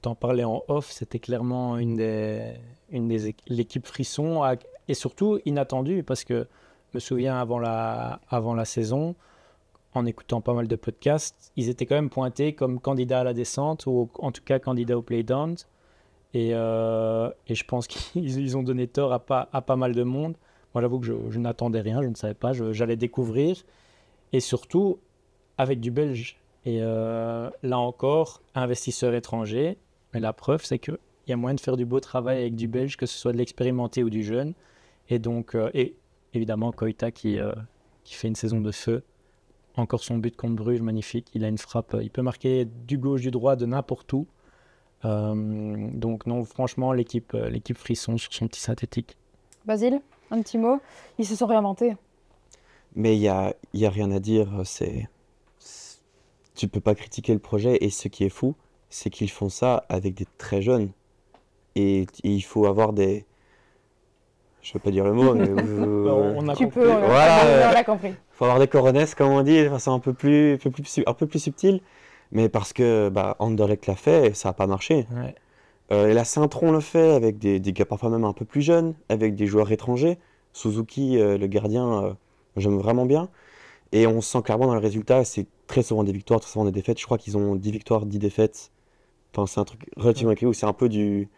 t'en parlais en off, c'était clairement une des, une des l'équipe frisson, et surtout inattendue, parce que je me souviens avant la saison, en écoutant pas mal de podcasts, ils étaient quand même pointés comme candidats à la descente ou en tout cas candidats au play' Et, euh, et je pense qu'ils ont donné tort à pas, à pas mal de monde. Moi, j'avoue que je, n'attendais rien, je ne savais pas, j'allais découvrir. Et surtout, avec du belge. Et euh, là encore, investisseur étranger. Mais la preuve, c'est qu'il y a moyen de faire du beau travail avec du belge, que ce soit de l'expérimenté ou du jeune. Et donc, euh, et évidemment, Koita qui, qui fait une saison de feu. Encore son but contre Bruges, magnifique. Il a une frappe, euh, il peut marquer du gauche, du droit, de n'importe où. Euh, donc non, franchement, l'équipe, euh, l'équipe frisson sur son petit synthétique. Basile, un petit mot. Ils se sont réinventés. Mais il n'y a, y a rien à dire. C'est, tu peux pas critiquer le projet. Et ce qui est fou, c'est qu'ils font ça avec des très jeunes. et il faut avoir des, je ne vais pas dire le mot, mais. on tu peux, compris. faut avoir des coronesses, comme on dit, de façon un peu plus, un peu plus, un peu plus subtile. Mais parce que bah, Anderlecht l'a fait ça n'a pas marché. Euh, et la Saint-Tron le fait avec des, gars parfois même un peu plus jeunes, avec des joueurs étrangers. Suzuki, euh, le gardien, euh, j'aime vraiment bien. Et on sent clairement dans le résultat, c'est très souvent des victoires, très souvent des défaites. Je crois qu'ils ont 10 victoires, 10 défaites. c'est un truc relativement ouais. où c'est un peu du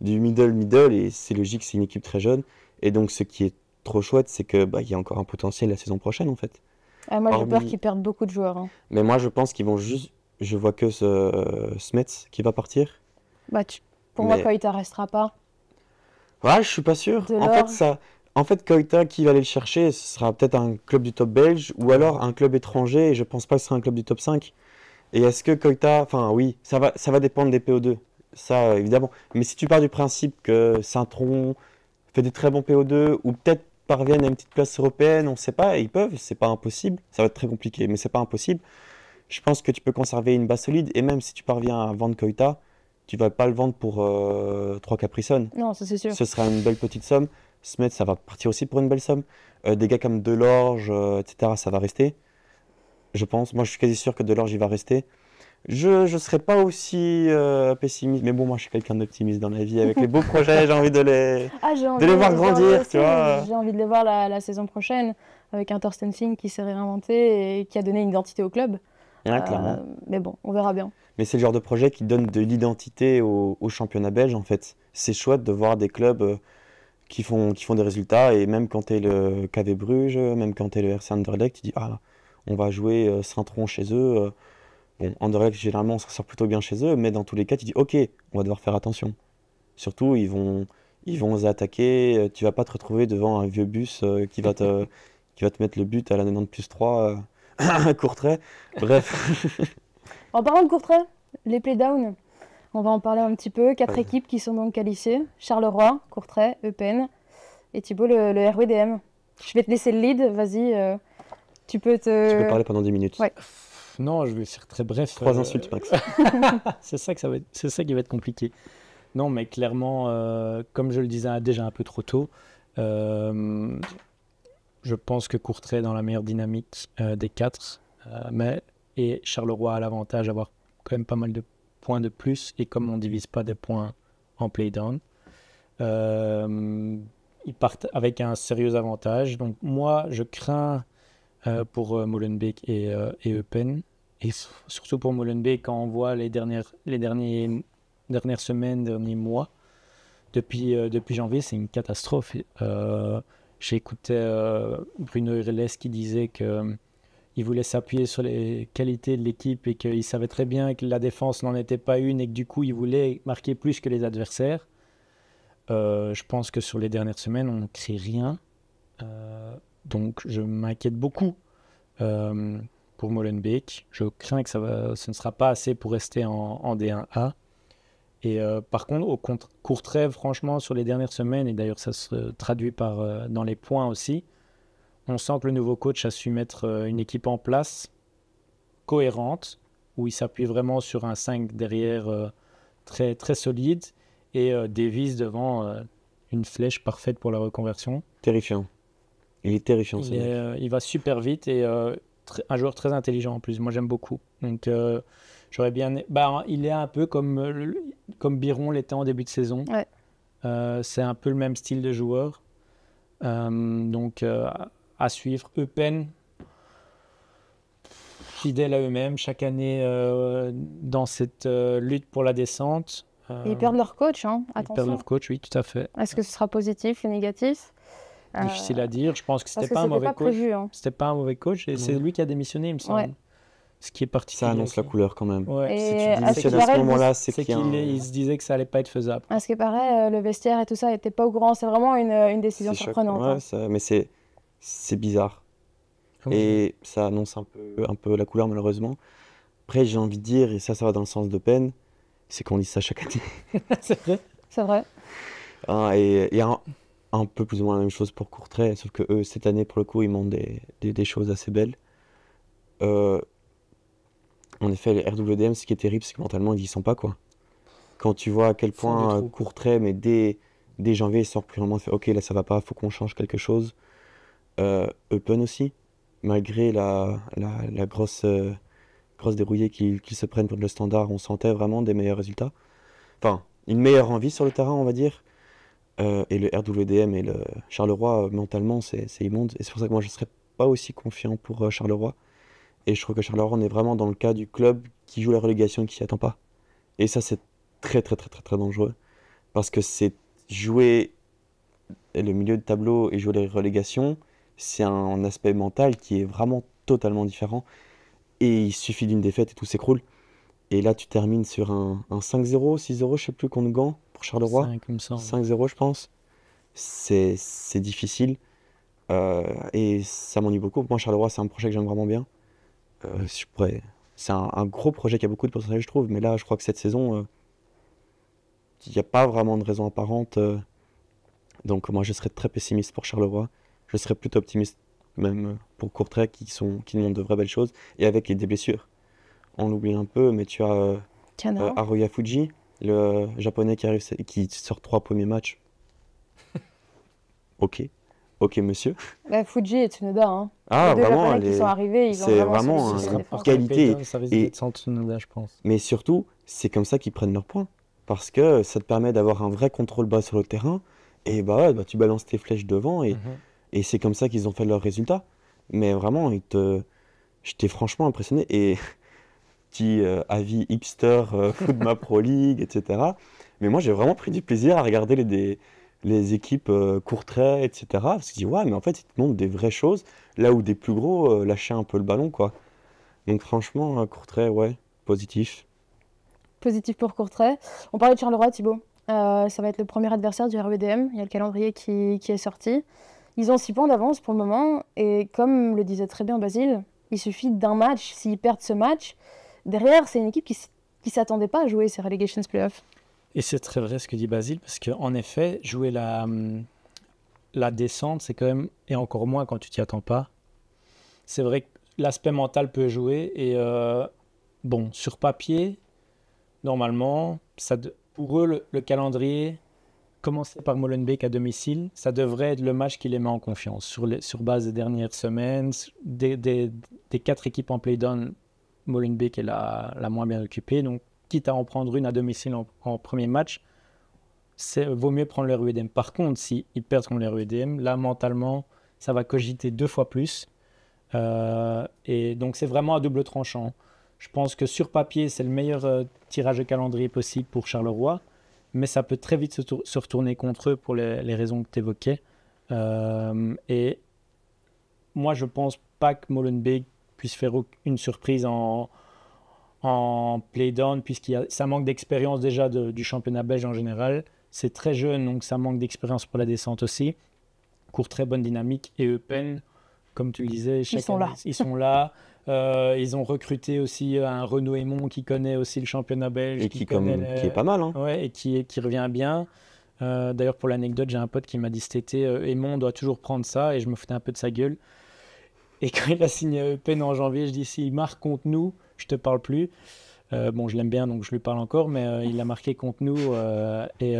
du middle middle et c'est logique, c'est une équipe très jeune. Et donc ce qui est trop chouette, c'est que bah, il y a encore un potentiel la saison prochaine en fait. Ah, moi j'ai peur qu'ils perdent beaucoup de joueurs. Hein. Mais moi je pense qu'ils vont juste, je vois que ce euh, Smets qui va partir. Bah pour moi, moi Koita restera pas. Ouais, je suis pas sûr. En fait ça, en fait Koita qui va aller le chercher, ce sera peut-être un club du top belge ou alors un club étranger. Et je pense pas que ce sera un club du top 5. Et est-ce que Koita, enfin oui, ça va, ça va dépendre des PO2 ça euh, évidemment. Mais si tu pars du principe que saint fait des très bons PO2 ou peut-être parviennent à une petite place européenne, on ne sait pas, ils peuvent, c'est pas impossible, ça va être très compliqué, mais c'est pas impossible. Je pense que tu peux conserver une base solide et même si tu parviens à vendre Koita, tu vas pas le vendre pour euh, trois 3 Non, ça c'est sûr. Ce sera une belle petite somme. Smet, ça va partir aussi pour une belle somme. Euh, des gars comme Delorge, etc., ça va rester. Je pense. Moi, je suis quasi sûr que Delorge, il va rester je ne serais pas aussi euh, pessimiste. Mais bon, moi, je suis quelqu'un d'optimiste dans la vie. Avec les beaux projets, j'ai envie de les, ah, de les voir grandir, tu vois. J'ai envie de les voir la, la, saison prochaine avec un Thorsten Fink qui s'est réinventé et qui a donné une identité au club. Euh, mais bon, on verra bien. Mais c'est le genre de projet qui donne de l'identité au, championnat belge, en fait. C'est chouette de voir des clubs euh, qui font, qui font des résultats. Et même quand tu es le KV Bruges, même quand tu es le RC Anderlecht, tu dis Ah, on va jouer Saint-Tron chez eux. Bon, en généralement, on se sort plutôt bien chez eux, mais dans tous les cas, tu dis, ok, on va devoir faire attention. Surtout, ils vont, ils vont attaquer, euh, tu vas pas te retrouver devant un vieux bus euh, qui, va te, qui te mettre le but à la 90 plus 3, euh, Courtrai. Bref. en parlant de Courtrai, les playdowns, on va en parler un petit peu. Quatre équipes qui sont donc qualifiées Charleroi, Courtrai, Eupen et Thibaut, le, RWDM. Je vais te laisser le lead, vas-y, euh, tu peux te. Tu peux parler pendant 10 minutes. Ouais non, je vais être très bref. Trois euh, insultes, c'est ça que ça c'est ça qui va être compliqué. Non, mais clairement, euh, comme je le disais déjà un peu trop tôt, euh, je pense que Courtrai est dans la meilleure dynamique des quatre, mais et Charleroi a l'avantage d'avoir quand même pas mal de points de plus et comme on ne divise pas des points en play playdown, ils partent avec un sérieux avantage. Donc moi, je crains euh, pour euh, Molenbeek et, euh, et Eupen. Et surtout pour Molenbeek, quand on voit les dernières, les derniers, dernières semaines, derniers mois, depuis, depuis janvier, c'est une catastrophe. J'ai J'écoutais Bruno Hurles qui disait que il voulait s'appuyer sur les qualités de l'équipe et qu'il savait très bien que la défense n'en était pas une et que du coup, il voulait marquer plus que les adversaires. je pense que sur les dernières semaines, on ne crée rien. Donc je m'inquiète beaucoup euh, pour Molenbeek. Je crains que ça ce ne sera pas assez pour rester en, D1A. Et euh, par contre, au court trêve, franchement, sur les dernières semaines, et d'ailleurs ça se traduit par, euh, dans les points aussi, on sent que le nouveau coach a su mettre une équipe en place cohérente, où il s'appuie vraiment sur un 5 derrière très, très solide et dévise devant une flèche parfaite pour la reconversion. Terrifiant. Il est terrifiant. Il, euh, il va super vite et euh, un joueur très intelligent en plus. Moi, j'aime beaucoup. Donc, euh, j'aurais bien. Bah, il est un peu comme, comme Biron l'était en début de saison. c'est un peu le même style de joueur. donc, à suivre. Eupen, fidèle à eux-mêmes, chaque année dans cette lutte pour la descente. ils perdent leur coach, hein. Ils perdent leur coach, oui, tout à fait. Est-ce que ce sera positif ou négatif euh, Difficile à dire. Je pense que c'était pas un mauvais coach. Hein. C'était pas un mauvais coach et c'est lui qui a démissionné, il me semble. Ce qui est parti. Ça annonce la couleur quand même. Et Si tu à ce moment-là, c'est qu'il il se disait que ça allait pas être faisable. À ce qui paraît, euh, le vestiaire et tout ça n'était pas au courant. C'est vraiment une, décision surprenante. Hein. Mais c'est c'est bizarre. Et ça annonce un peu, un peu la couleur, malheureusement. Après, j'ai envie de dire, et ça, ça va dans le sens de peine, c'est qu'on lit ça chaque année. c'est vrai. C'est vrai. Ah, et, un peu plus ou moins la même chose pour Courtrai, sauf que eux, cette année, pour le coup, ils montent des, des, choses assez belles. Euh, en effet, les RWDM, ce qui est terrible, c'est que mentalement, ils n'y sont pas, quoi. Quand tu vois à quel point euh, Courtrai, mais dès, dès janvier, ils sortent plus vraiment, fait, ok, là, ça va pas, faut qu'on change quelque chose. Euh, open aussi, malgré la, grosse, grosse dérouillée qu'ils se prennent pour le standard, on sentait vraiment des meilleurs résultats. Enfin, une meilleure envie sur le terrain, on va dire euh, et le RWDM et le Charleroi, euh, mentalement, c'est immonde. Et c'est pour ça que moi, je serais pas aussi confiant pour euh, Charleroi. Et je trouve que Charleroi, on est vraiment dans le cas du club qui joue la relégation et qui s'y attend pas. Et ça, c'est très, très, très, très, très dangereux. Parce que c'est jouer le milieu de tableau et jouer les relégations, c'est un aspect mental qui est vraiment totalement différent. Et il suffit d'une défaite et tout s'écroule. Et là, tu termines sur un, un 5-0, 6-0, je sais plus, contre Gant pour Charleroi. 5-0, je pense. C'est difficile. Euh, et ça m'ennuie beaucoup. Moi, Charleroi, c'est un projet que j'aime vraiment bien. Euh, c'est un, gros projet qui a beaucoup de potentiel, je trouve. Mais là, je crois que cette saison, euh, il n'y a pas vraiment de raison apparente. Euh. donc, moi, je serais très pessimiste pour Charleroi. Je serais plutôt optimiste même pour Courtrai, qui, sont, qui nous de vraies belles choses. Et avec des blessures. On l'oublie un peu, mais tu as Aroya Fuji le japonais qui, arrive, qui sort trois premiers matchs. ok. Ok, monsieur. Bah, Fuji et Tsunoda. Hein. Ah, vraiment, ils sont arrivés, ils ont vraiment, une qualité. et... je pense. Mais surtout, c'est comme ça qu'ils prennent leurs points. Parce que ça te permet d'avoir un vrai contrôle bas sur le terrain. Et bah, bah tu balances tes flèches devant. Et, mhm. et c'est comme ça qu'ils ont fait leurs résultats. Mais vraiment, ils te... j'étais franchement impressionné. Et euh, avis hipster de euh, Footma Pro League, etc. Mais moi, j'ai vraiment pris du plaisir à regarder les, les équipes euh, Courtrai, etc. Parce que je dis, ouais, mais en fait, ils te montrent des vraies choses, là où des plus gros euh, lâchaient un peu le ballon, quoi. Donc, franchement, Courtrai, ouais, positif. Positif pour Courtrai. On parlait de Charleroi, Thibaut. ça va être le premier adversaire du RVDM. E il y a le calendrier qui, qui est sorti. Ils ont six points d'avance pour le moment. Et comme le disait très bien Basile, il suffit d'un match. S'ils perdent ce match, derrière, c'est une équipe qui ne s'attendait pas à jouer ces relegations playoffs. Et c'est très vrai ce que dit Basile, parce qu'en effet, jouer la, hum, la descente, c'est quand même, et encore moins quand tu t'y attends pas, c'est vrai que l'aspect mental peut jouer. Et euh, bon, sur papier, normalement, ça pour eux, le, calendrier, commencé par Molenbeek à domicile, ça devrait être le match qui les met en confiance. Sur, les, sur base des dernières semaines, des, des, des quatre équipes en play-down Molenbeek est la, la, moins bien occupée. Donc, quitte à en prendre une à domicile en, premier match, c'est vaut mieux prendre le RUEDM. Par contre, si ils perdent contre le RUEDM, là, mentalement, ça va cogiter deux fois plus. Euh, et donc, c'est vraiment à double tranchant. Je pense que sur papier, c'est le meilleur euh, tirage de calendrier possible pour Charleroi, mais ça peut très vite se, retourner contre eux pour les, raisons que tu évoquais. Euh, et moi, je pense pas que Molenbeek puisse faire une surprise en, en play-down, puisqu'il ça manque d'expérience déjà du championnat belge en général. C'est très jeune, donc ça manque d'expérience pour la descente aussi. Court très bonne dynamique et Eupen, comme tu le disais, ils sont là. Ils sont là. Euh, ils ont recruté aussi un Renaud Aymon qui connaît aussi le championnat belge. Et qui, qui est pas mal. Hein. et qui, qui revient bien. Euh, d'ailleurs, pour l'anecdote, j'ai un pote qui m'a dit cet été, euh, Aymon doit toujours prendre ça, et je me foutais un peu de sa gueule. Et quand il a signé à e en janvier, je dis s'il marque contre nous, je te parle plus. Euh, bon, je l'aime bien, donc je lui parle encore, mais euh, il a marqué contre nous euh, et,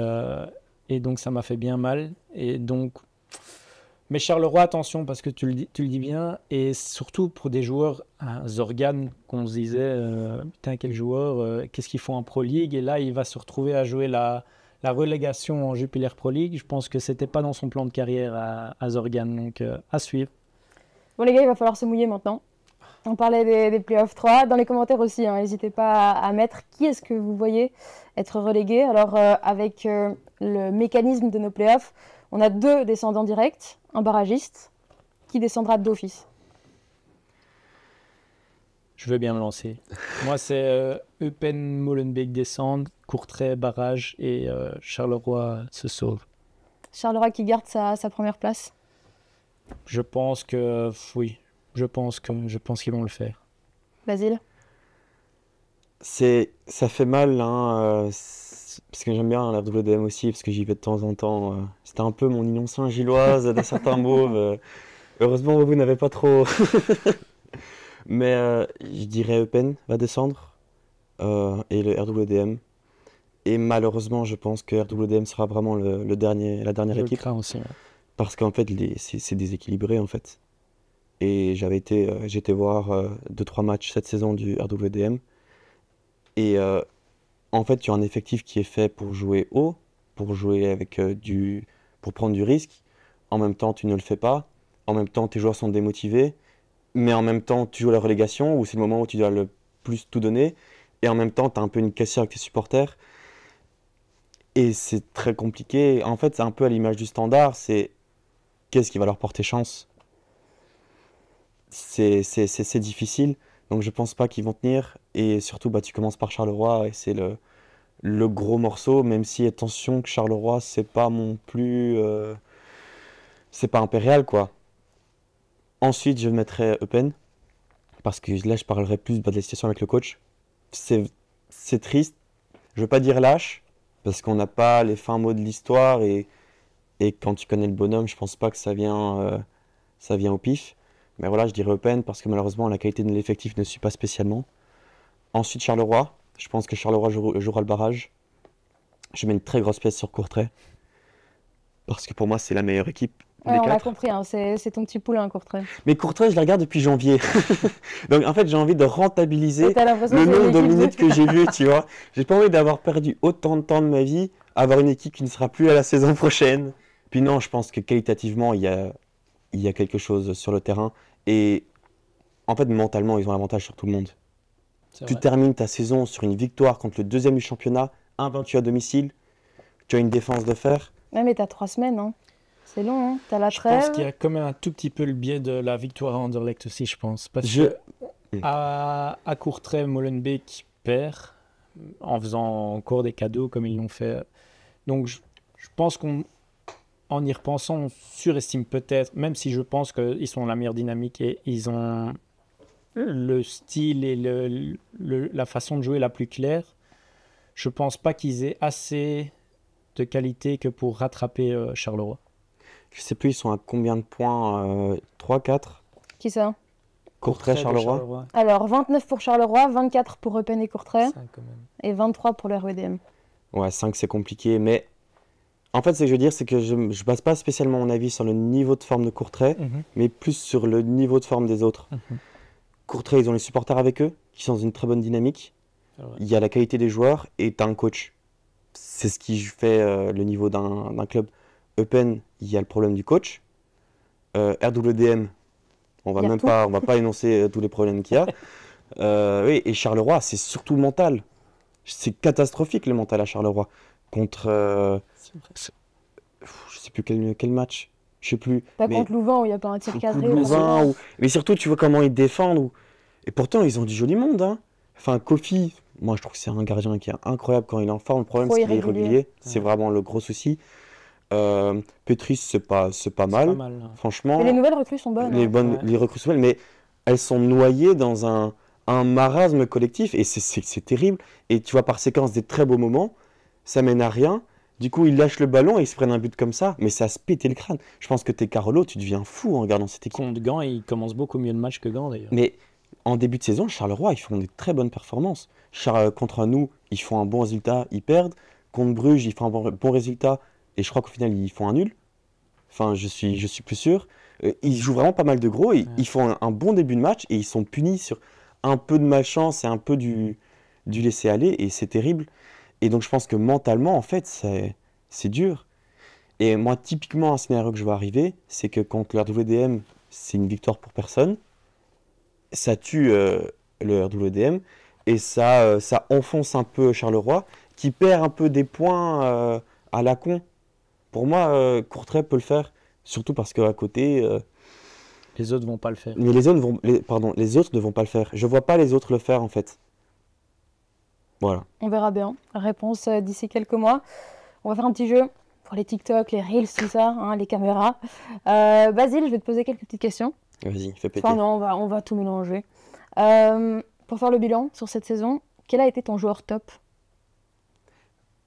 et, donc ça m'a fait bien mal. Et donc, mais Charleroi, attention parce que tu le dis, tu le dis bien, et surtout pour des joueurs, à hein, Zorgan, qu'on se disait, putain quel joueur, qu'est-ce qu'il faut en Pro League Et là, il va se retrouver à jouer la, relégation en Jupiler Pro League. Je pense que c'était pas dans son plan de carrière à, à Zorgan, donc à suivre. Bon, les gars, il va falloir se mouiller maintenant. On parlait des, playoffs 3. Dans les commentaires aussi, hein, n'hésitez pas à, mettre qui est-ce que vous voyez être relégué. Alors, euh, avec euh, le mécanisme de nos playoffs, on a deux descendants directs, un barragiste qui descendra d'office. Je veux bien me lancer. Moi, c'est euh, Eupen Molenbeek descend, Courtrai barrage et Charleroi se sauve. Charleroi qui garde sa première place. Je pense que oui, je pense que je pense qu'ils vont le faire. Basile. C'est ça fait mal hein, euh, parce que j'aime bien l'RWDM la aussi parce que j'y vais de temps en temps. Euh. C'était un peu mon innocent giloise, d'un certain mot, heureusement vous n'avez pas trop. Mais euh, je dirais Eupen va descendre et le RWDM. Et malheureusement, je pense que RWDM sera vraiment le, dernier, la dernière équipe parce qu'en fait c'est déséquilibré en fait. Et j'avais été, euh, j'étais voir 2-3 euh, matchs cette saison du RWDM. Et euh, en fait, tu as un effectif qui est fait pour jouer haut, pour jouer avec du, pour prendre du risque. En même temps, tu ne le fais pas. En même temps, tes joueurs sont démotivés. Mais en même temps, tu joues la relégation où c'est le moment où tu dois le plus tout donner. Et en même temps, tu as un peu une cassière avec tes supporters. Et c'est très compliqué. En fait, c'est un peu à l'image du standard. C'est qu'est-ce qui va leur porter chance C'est difficile. Donc je pense pas qu'ils vont tenir. Et surtout, bah, tu commences par Charleroi et c'est le, le gros morceau, même si attention que Charleroi, c'est pas mon plus. Euh, c'est pas impérial quoi. Ensuite, je mettrai Eupen, parce que là, je parlerai plus bah, de la situation avec le coach. C'est triste. Je veux pas dire lâche, parce qu'on n'a pas les fins mots de l'histoire et et quand tu connais le bonhomme, je pense pas que ça vient, euh, ça vient au pif. Mais voilà, je dirais Open parce que malheureusement, la qualité de l'effectif ne suit pas spécialement. Ensuite, Charleroi. Je pense que Charleroi jouera le barrage. Je mets une très grosse pièce sur Courtrai. Parce que pour moi, c'est la meilleure équipe. on l'a compris, hein, c'est ton petit poulain, Courtrai. Mais Courtrai, je la regarde depuis janvier. Donc en fait, j'ai envie de rentabiliser le nombre de minutes que j'ai vu, tu vois. J'ai pas envie d'avoir perdu autant de temps de ma vie, à avoir une équipe qui ne sera plus à la saison prochaine. Puis non, je pense que qualitativement, il y a, il y quelque chose sur le terrain. Et en fait, mentalement, ils ont l'avantage sur tout le monde. Tu termines ta saison sur une victoire contre le deuxième du championnat, un 28 à domicile, tu as une défense de fer. Même mais t'as trois semaines, hein. C'est long, hein. T'as la je trêve. pense qu'il y a quand même un tout petit peu le biais de la victoire à Anderlecht aussi, je pense. Parce à, court trait, Molenbeek perd en faisant encore des cadeaux comme ils l'ont fait. Donc je pense qu'on en y repensant, on surestime peut-être, même si je pense qu'ils sont la meilleure dynamique et ils ont le style et la façon de jouer la plus claire, je pense pas qu'ils aient assez de qualité que pour rattraper euh, Charleroi. Je sais plus, ils sont à combien de points 3, euh, 4 Qui ça Courtrai, Charleroi. Alors, 29 pour Charleroi, 24 pour Eupen et Courtrai. Et 23 pour le RWDM. Ouais, 5 c'est compliqué, mais en fait, ce que je veux dire, c'est que je ne base pas spécialement mon avis sur le niveau de forme de Courtrai, mhm. mais plus sur le niveau de forme des autres. Mhm. Courtrai, ils ont les supporters avec eux, qui sont dans une très bonne dynamique. Il y a la qualité des joueurs et tu as un coach. C'est ce qui fait euh, le niveau d'un club. Eupen, il y a le problème du coach. Euh, RWDM, on va même pas, va pas énoncer euh, tous les problèmes qu'il y a. et Charleroi, c'est surtout mental. C'est catastrophique le mental à Charleroi. Contre, je sais plus quel, match. Je sais plus. Pas mais... contre Louvain où il n'y a pas un tir cadré. ou... Mais surtout, tu vois comment ils défendent. Ou... Et pourtant, ils ont du joli monde. Hein. Enfin, Kofi, moi je trouve que c'est un gardien qui est incroyable quand il est en forme. Le problème, c'est qu'il est irrégulier. C'est vraiment le gros souci. Euh, Petris, c'est pas, mal. Hein. franchement. les nouvelles recrues sont bonnes. Les, hein. bonnes, les recrues sont bonnes, mais elles sont noyées dans un, un marasme collectif et c'est terrible. Et tu vois, par séquence, des très beaux moments, ça mène à rien. Du coup, ils lâchent le ballon et ils se prennent un but comme ça. Mais ça se pétait le crâne. Je pense que t'es Carolo, tu deviens fou en regardant cette équipe. Contre Gant, ils commencent beaucoup mieux de match que Gant, d'ailleurs. Mais en début de saison, Charleroi, ils font des très bonnes performances. Euh, contre nous, ils font un bon résultat, ils perdent. Contre Bruges, ils font un bon, résultat et je crois qu'au final, ils font un nul. Enfin, je suis, je suis plus sûr. Euh, ils jouent vraiment pas mal de gros. Et Ils font un, bon début de match et ils sont punis sur un peu de malchance et un peu du laisser aller. Et c'est terrible. Et donc je pense que mentalement, en fait, c'est dur. Et moi, typiquement, un scénario que je vois arriver, c'est que contre le RWDM, c'est une victoire pour personne. Ça tue euh, le RWDM et ça, euh, ça enfonce un peu Charleroi, qui perd un peu des points euh, à la con. Pour moi, Courtrai peut le faire, surtout parce qu'à côté. les autres vont pas le faire. Mais les autres, vont, pardon, les autres ne vont pas le faire. Je vois pas les autres le faire en fait. On verra bien. Réponse euh, d'ici quelques mois. On va faire un petit jeu pour les TikTok, les Reels, tout ça, hein, les caméras. Euh, Basile, je vais te poser quelques petites questions. Vas-y, fais péter. Enfin, non, on va, tout mélanger. Euh, pour faire le bilan sur cette saison, quel a été ton joueur top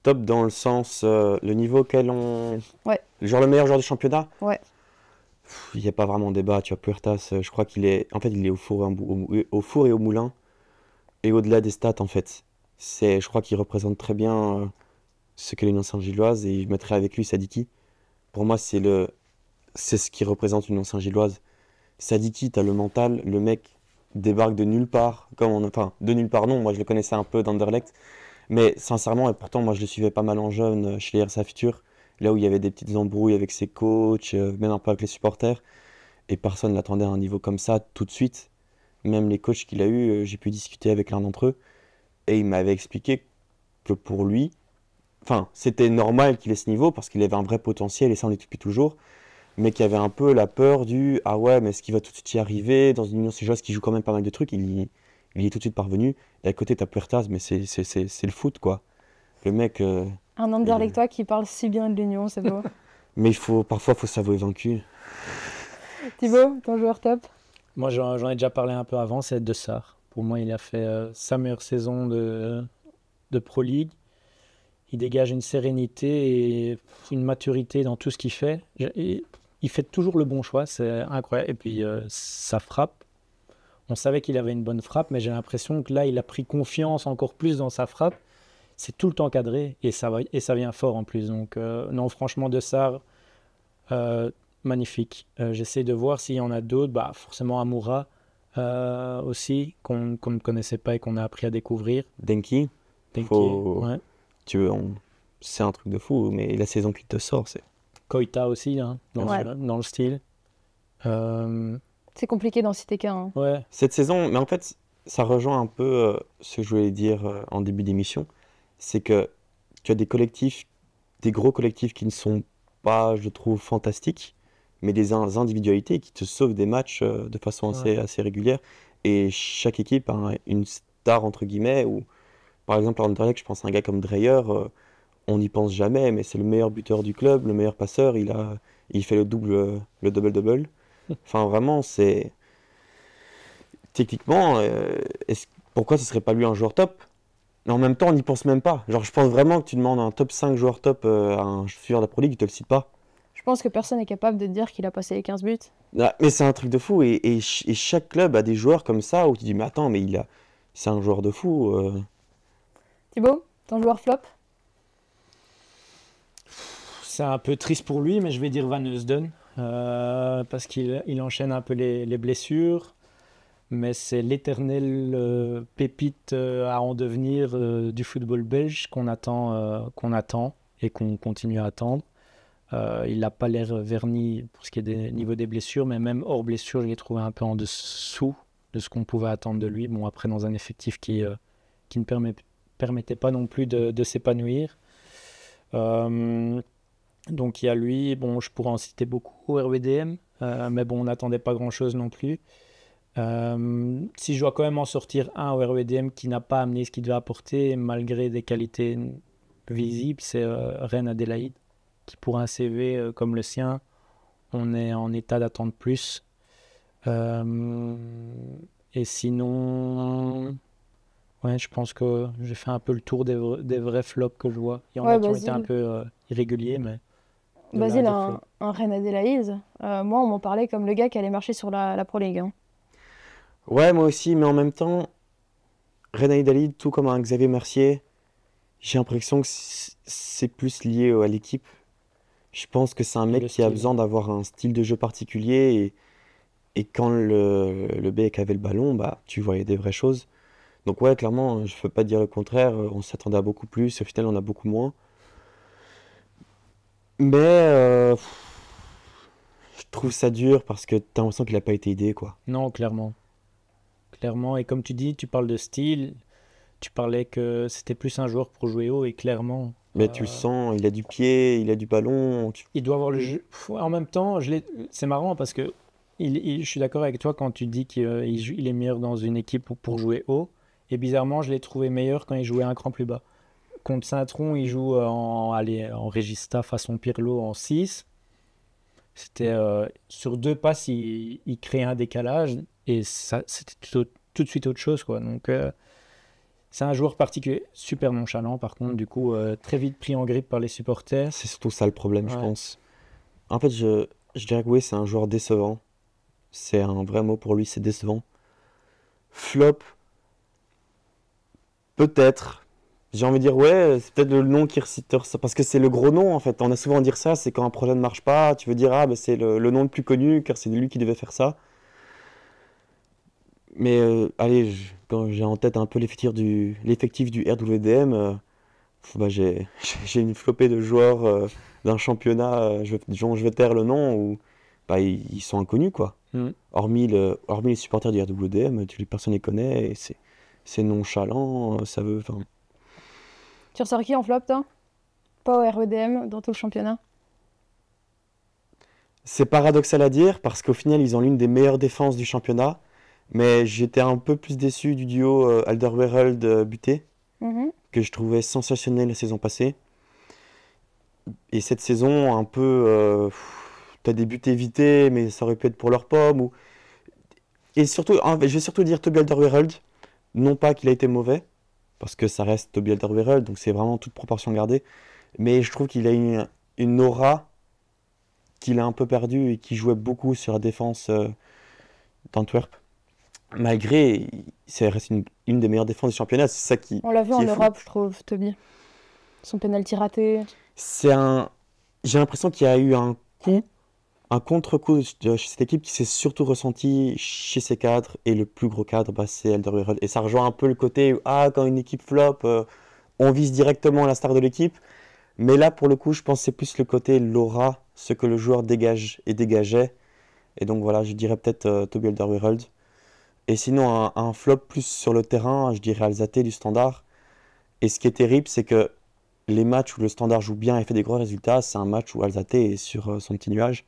Top dans le sens, le niveau auquel on. Ouais. Genre le meilleur joueur du championnat Ouais. Il n'y a pas vraiment débat, tu vois. Puertas, je crois qu'il est. En fait, il est au four et au moulin. Et au-delà des stats, en fait c'est, je crois qu'il représente très bien euh, ce qu'est l'Union Saint-Gilloise et je mettrai avec lui Sadiki. Pour moi, c'est le, c'est ce qui représente l'Union Saint-Gilloise. Sadiki, t'as le mental, le mec débarque de nulle part, comme on, enfin de nulle part non, moi je le connaissais un peu d'Anderlecht, mais sincèrement et pourtant moi je le suivais pas mal en jeune euh, chez les RSA là où il y avait des petites embrouilles avec ses coachs, euh, même un peu avec les supporters, et personne l'attendait à un niveau comme ça tout de suite. Même les coachs qu'il a eu, j'ai pu discuter avec l'un d'entre eux, et il m'avait expliqué que pour lui, enfin, c'était normal qu'il ait ce niveau parce qu'il avait un vrai potentiel et ça on l'est depuis toujours, mais qu'il y avait un peu la peur du ah ouais, mais est-ce qu'il va tout de suite y arriver dans une union séjourneuse qui joue quand même pas mal de trucs, il y, il est tout de suite parvenu. Et à côté, t'as Puertas, mais c'est le foot quoi. Le mec. Un Euh, un avec toi qui parle si bien de l'union, c'est beau. mais il faut, parfois, il faut s'avouer vaincu. Thibaut, ton joueur top Moi, j'en ai déjà parlé un peu avant, c'est De Sar. Pour moi, il a fait euh, sa meilleure saison de, de Pro League. Il dégage une sérénité et une maturité dans tout ce qu'il fait. il fait toujours le bon choix, c'est incroyable. Et puis, euh, sa frappe, on savait qu'il avait une bonne frappe, mais j'ai l'impression que là, il a pris confiance encore plus dans sa frappe. C'est tout le temps cadré et ça, va, et ça vient fort en plus. Donc, euh, non, franchement, De Sar, magnifique. J'essaie de voir s'il y en a d'autres. Bah, forcément, Amoura, euh, aussi, qu'on ne connaissait pas et qu'on a appris à découvrir. Denki Denki, Tu c'est un truc de fou, mais la saison qui te sort, c'est... Koita aussi, hein, dans, le, dans, le, style. Euh, c'est compliqué d'en citer qu'un. Hein. Ouais. Cette saison, mais en fait, ça rejoint un peu euh, ce que je voulais dire en début d'émission, c'est que tu as des collectifs, des gros collectifs qui ne sont pas, je trouve, fantastiques, mais des individualités qui te sauvent des matchs euh, de façon assez, assez régulière. Et chaque équipe a une star, entre guillemets, ou par exemple, en Anderlecht, je pense à un gars comme Dreyer, euh, on n'y pense jamais, mais c'est le meilleur buteur du club, le meilleur passeur, il, a, il fait le double, euh, le double-double. Enfin, vraiment, c'est. Techniquement, ce pourquoi ce serait pas lui un joueur top Mais en même temps, on n'y pense même pas. Genre, je pense vraiment que tu demandes un top 5 joueur top à un joueur de la Pro League, il te le cite pas. Je pense que personne n'est capable de dire qu'il a passé les 15 buts. mais c'est un truc de fou. Et, chaque club a des joueurs comme ça où tu dis, mais attends, mais il a... c'est un joueur de fou. Euh. Thibaut, ton joueur flop C'est un peu triste pour lui, mais je vais dire Van Eusden. Euh, parce qu'il enchaîne un peu les, blessures mais c'est l'éternelle euh, pépite à en devenir du football belge qu'on attend, qu'on attend et qu'on continue à attendre. Euh, il n'a pas l'air verni pour ce qui est des niveaux des blessures, mais même hors blessure, je l'ai trouvé un peu en dessous de ce qu'on pouvait attendre de lui. Bon, après, dans un effectif qui, euh, qui ne permettait pas non plus de, s'épanouir. Euh, donc, il y a lui, bon, je pourrais en citer beaucoup, au RWDM, mais bon, on n'attendait pas grand-chose non plus. si je dois quand même en sortir un au RWDM qui n'a pas amené ce qu'il devait apporter, malgré des qualités visibles, c'est reine Adélaïde qui pour un CV euh, comme le sien, on est en état d'attendre plus. Euh, et sinon, ouais, je pense que j'ai fait un peu le tour des, vrais, flops que je vois. Il y en a qui ont été un peu euh, irréguliers, mais. Basile, un, René moi, on m'en parlait comme le gars qui allait marcher sur la, Pro League. Hein. Ouais, moi aussi, mais en même temps, René Adélaïde, tout comme un Xavier Mercier, j'ai l'impression que c'est plus lié à l'équipe je pense que c'est un mec qui a besoin d'avoir un style de jeu particulier. Et, quand le, BEC avait le ballon, bah, tu voyais des vraies choses. Donc ouais, clairement, je ne peux pas dire le contraire. On s'attendait à beaucoup plus. Au final, on a beaucoup moins. Mais euh, je trouve ça dur parce que tu as l'impression qu'il n'a pas été aidé, quoi. Non, clairement. Clairement. Et comme tu dis, tu parles de style. Tu parlais que c'était plus un joueur pour jouer haut. Et clairement, mais euh, tu le sens, il a du pied, il a du ballon. Il doit avoir le jeu. En même temps, c'est marrant parce que il, je suis d'accord avec toi quand tu dis qu'il euh, est meilleur dans une équipe pour, jouer haut. Et bizarrement, je l'ai trouvé meilleur quand il jouait un cran plus bas. Contre Saint-Tron, il joue euh, en, allez, en Regista façon Pirlo en 6. C'était sur deux passes, il, crée un décalage et ça, c'était tout, de suite autre chose. quoi. Donc, c'est un joueur particulier, super nonchalant par contre, du coup euh, très vite pris en grippe par les supporters. C'est surtout ça le problème, je pense. En fait, je, dirais que oui, c'est un joueur décevant. C'est un vrai mot pour lui, c'est décevant. Flop, peut-être. J'ai envie de dire, ouais, c'est peut-être le nom qui recite Parce que c'est le gros nom, en fait. On a souvent à dire ça, c'est quand un projet ne marche pas, tu veux dire, ah, ben, c'est le, nom le plus connu, car c'est lui qui devait faire ça. Mais euh, allez, je quand j'ai en tête un peu l'effectif du, l'effectif du RWDM, euh, bah j'ai, une flopée de joueurs euh, d'un championnat euh, Je je, dont je vais taire le nom où bah, ils, sont inconnus. quoi. Mm. Hormis, le, hormis les supporters du RWDM, tu, ne les connaît, c'est, c'est nonchalant, ça veut. Tu ressors qui en flop, toi Pas au RWDM, dans tout le championnat C'est paradoxal à dire parce qu'au final, ils ont l'une des meilleures défenses du championnat mais j'étais un peu plus déçu du duo euh, Alderweireld euh, buté, mhm. que je trouvais sensationnel la saison passée. Et cette saison, un peu. Tu euh, T'as des buts évités, mais ça aurait pu être pour leur pomme. Ou... Et surtout, je vais surtout dire Toby Alderweireld, non pas qu'il a été mauvais, parce que ça reste Toby Alderweireld, donc c'est vraiment toute proportion gardée. Mais je trouve qu'il a une, une aura qu'il a un peu perdue et qui jouait beaucoup sur la défense euh, d'Antwerp malgré, c'est reste une, des meilleures défenses du championnat. C'est ça qui. On l'a vu en Europe, je trouve, Toby. Son penalty raté. C'est un. J'ai l'impression qu'il y a eu un coup, un contre-coup chez cette équipe qui s'est surtout ressenti chez ses cadres. Et le plus gros cadre, bah, c'est Alderweireld. Et ça rejoint un peu le côté ah, quand une équipe flop, euh, on vise directement la star de l'équipe. Mais là, pour le coup, je pense c'est plus le côté l'aura, ce que le joueur dégage et dégageait. Et donc voilà, je dirais peut-être euh, Toby Toby Alderweireld. Et sinon, un, flop plus sur le terrain, je dirais Alzate du Standard. Et ce qui est terrible, c'est que les matchs où le Standard joue bien et fait des gros résultats, c'est un match où Alzate est sur euh, son petit nuage.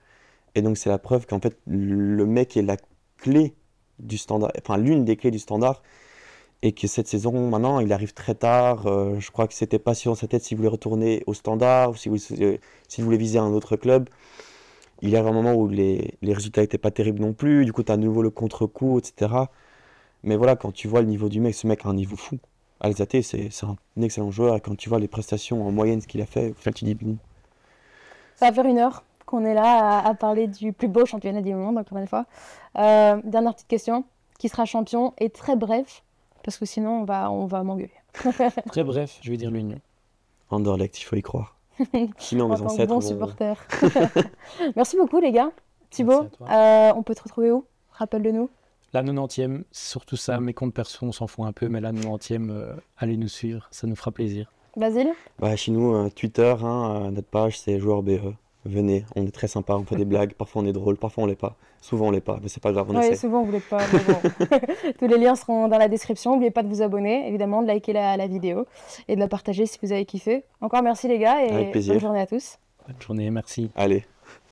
Et donc, c'est la preuve qu'en fait, le mec est la clé du Standard, enfin, l'une des clés du Standard. Et que cette saison, maintenant, il arrive très tard. Euh, je crois que c'était pas sur sa tête s'il voulait retourner au Standard ou s'il vous voulez euh, voulait viser un autre club il y a un moment où les, résultats n'étaient pas terribles non plus, du coup, tu as à nouveau le contre-coup, etc. Mais voilà, quand tu vois le niveau du mec, ce mec a un niveau fou. Alzate, c'est un excellent joueur, quand tu vois les prestations en moyenne, ce qu'il a fait, tu dis bon. Ça va faire une heure qu'on est là à, parler du plus beau championnat du monde, encore une fois. Euh, dernière petite question qui sera champion et très bref, parce que sinon, on va, on va m'engueuler. très bref, je vais dire l'Union. Anderlecht, il faut y croire. Sinon, mes ancêtres. Bon supporter. Merci beaucoup, les gars. Thibaut, euh, on peut te retrouver où Rappelle-le-nous. La 90e, surtout ça, mes comptes perso, on s'en fout un peu, mais la 90e, euh, allez nous suivre, ça nous fera plaisir. Basile bah, Chez nous, euh, Twitter, hein, notre page, c'est joueur BE. Venez, on est très sympa, on fait des blagues, parfois on est drôle, parfois on l'est pas. Souvent on l'est pas, mais c'est pas grave, on Oui, souvent vous l'êtes pas. Tous les liens seront dans la description. N'oubliez pas de vous abonner, évidemment, de liker la, la, vidéo et de la partager si vous avez kiffé. Encore merci les gars et bonne journée à tous. Bonne journée, merci. Allez.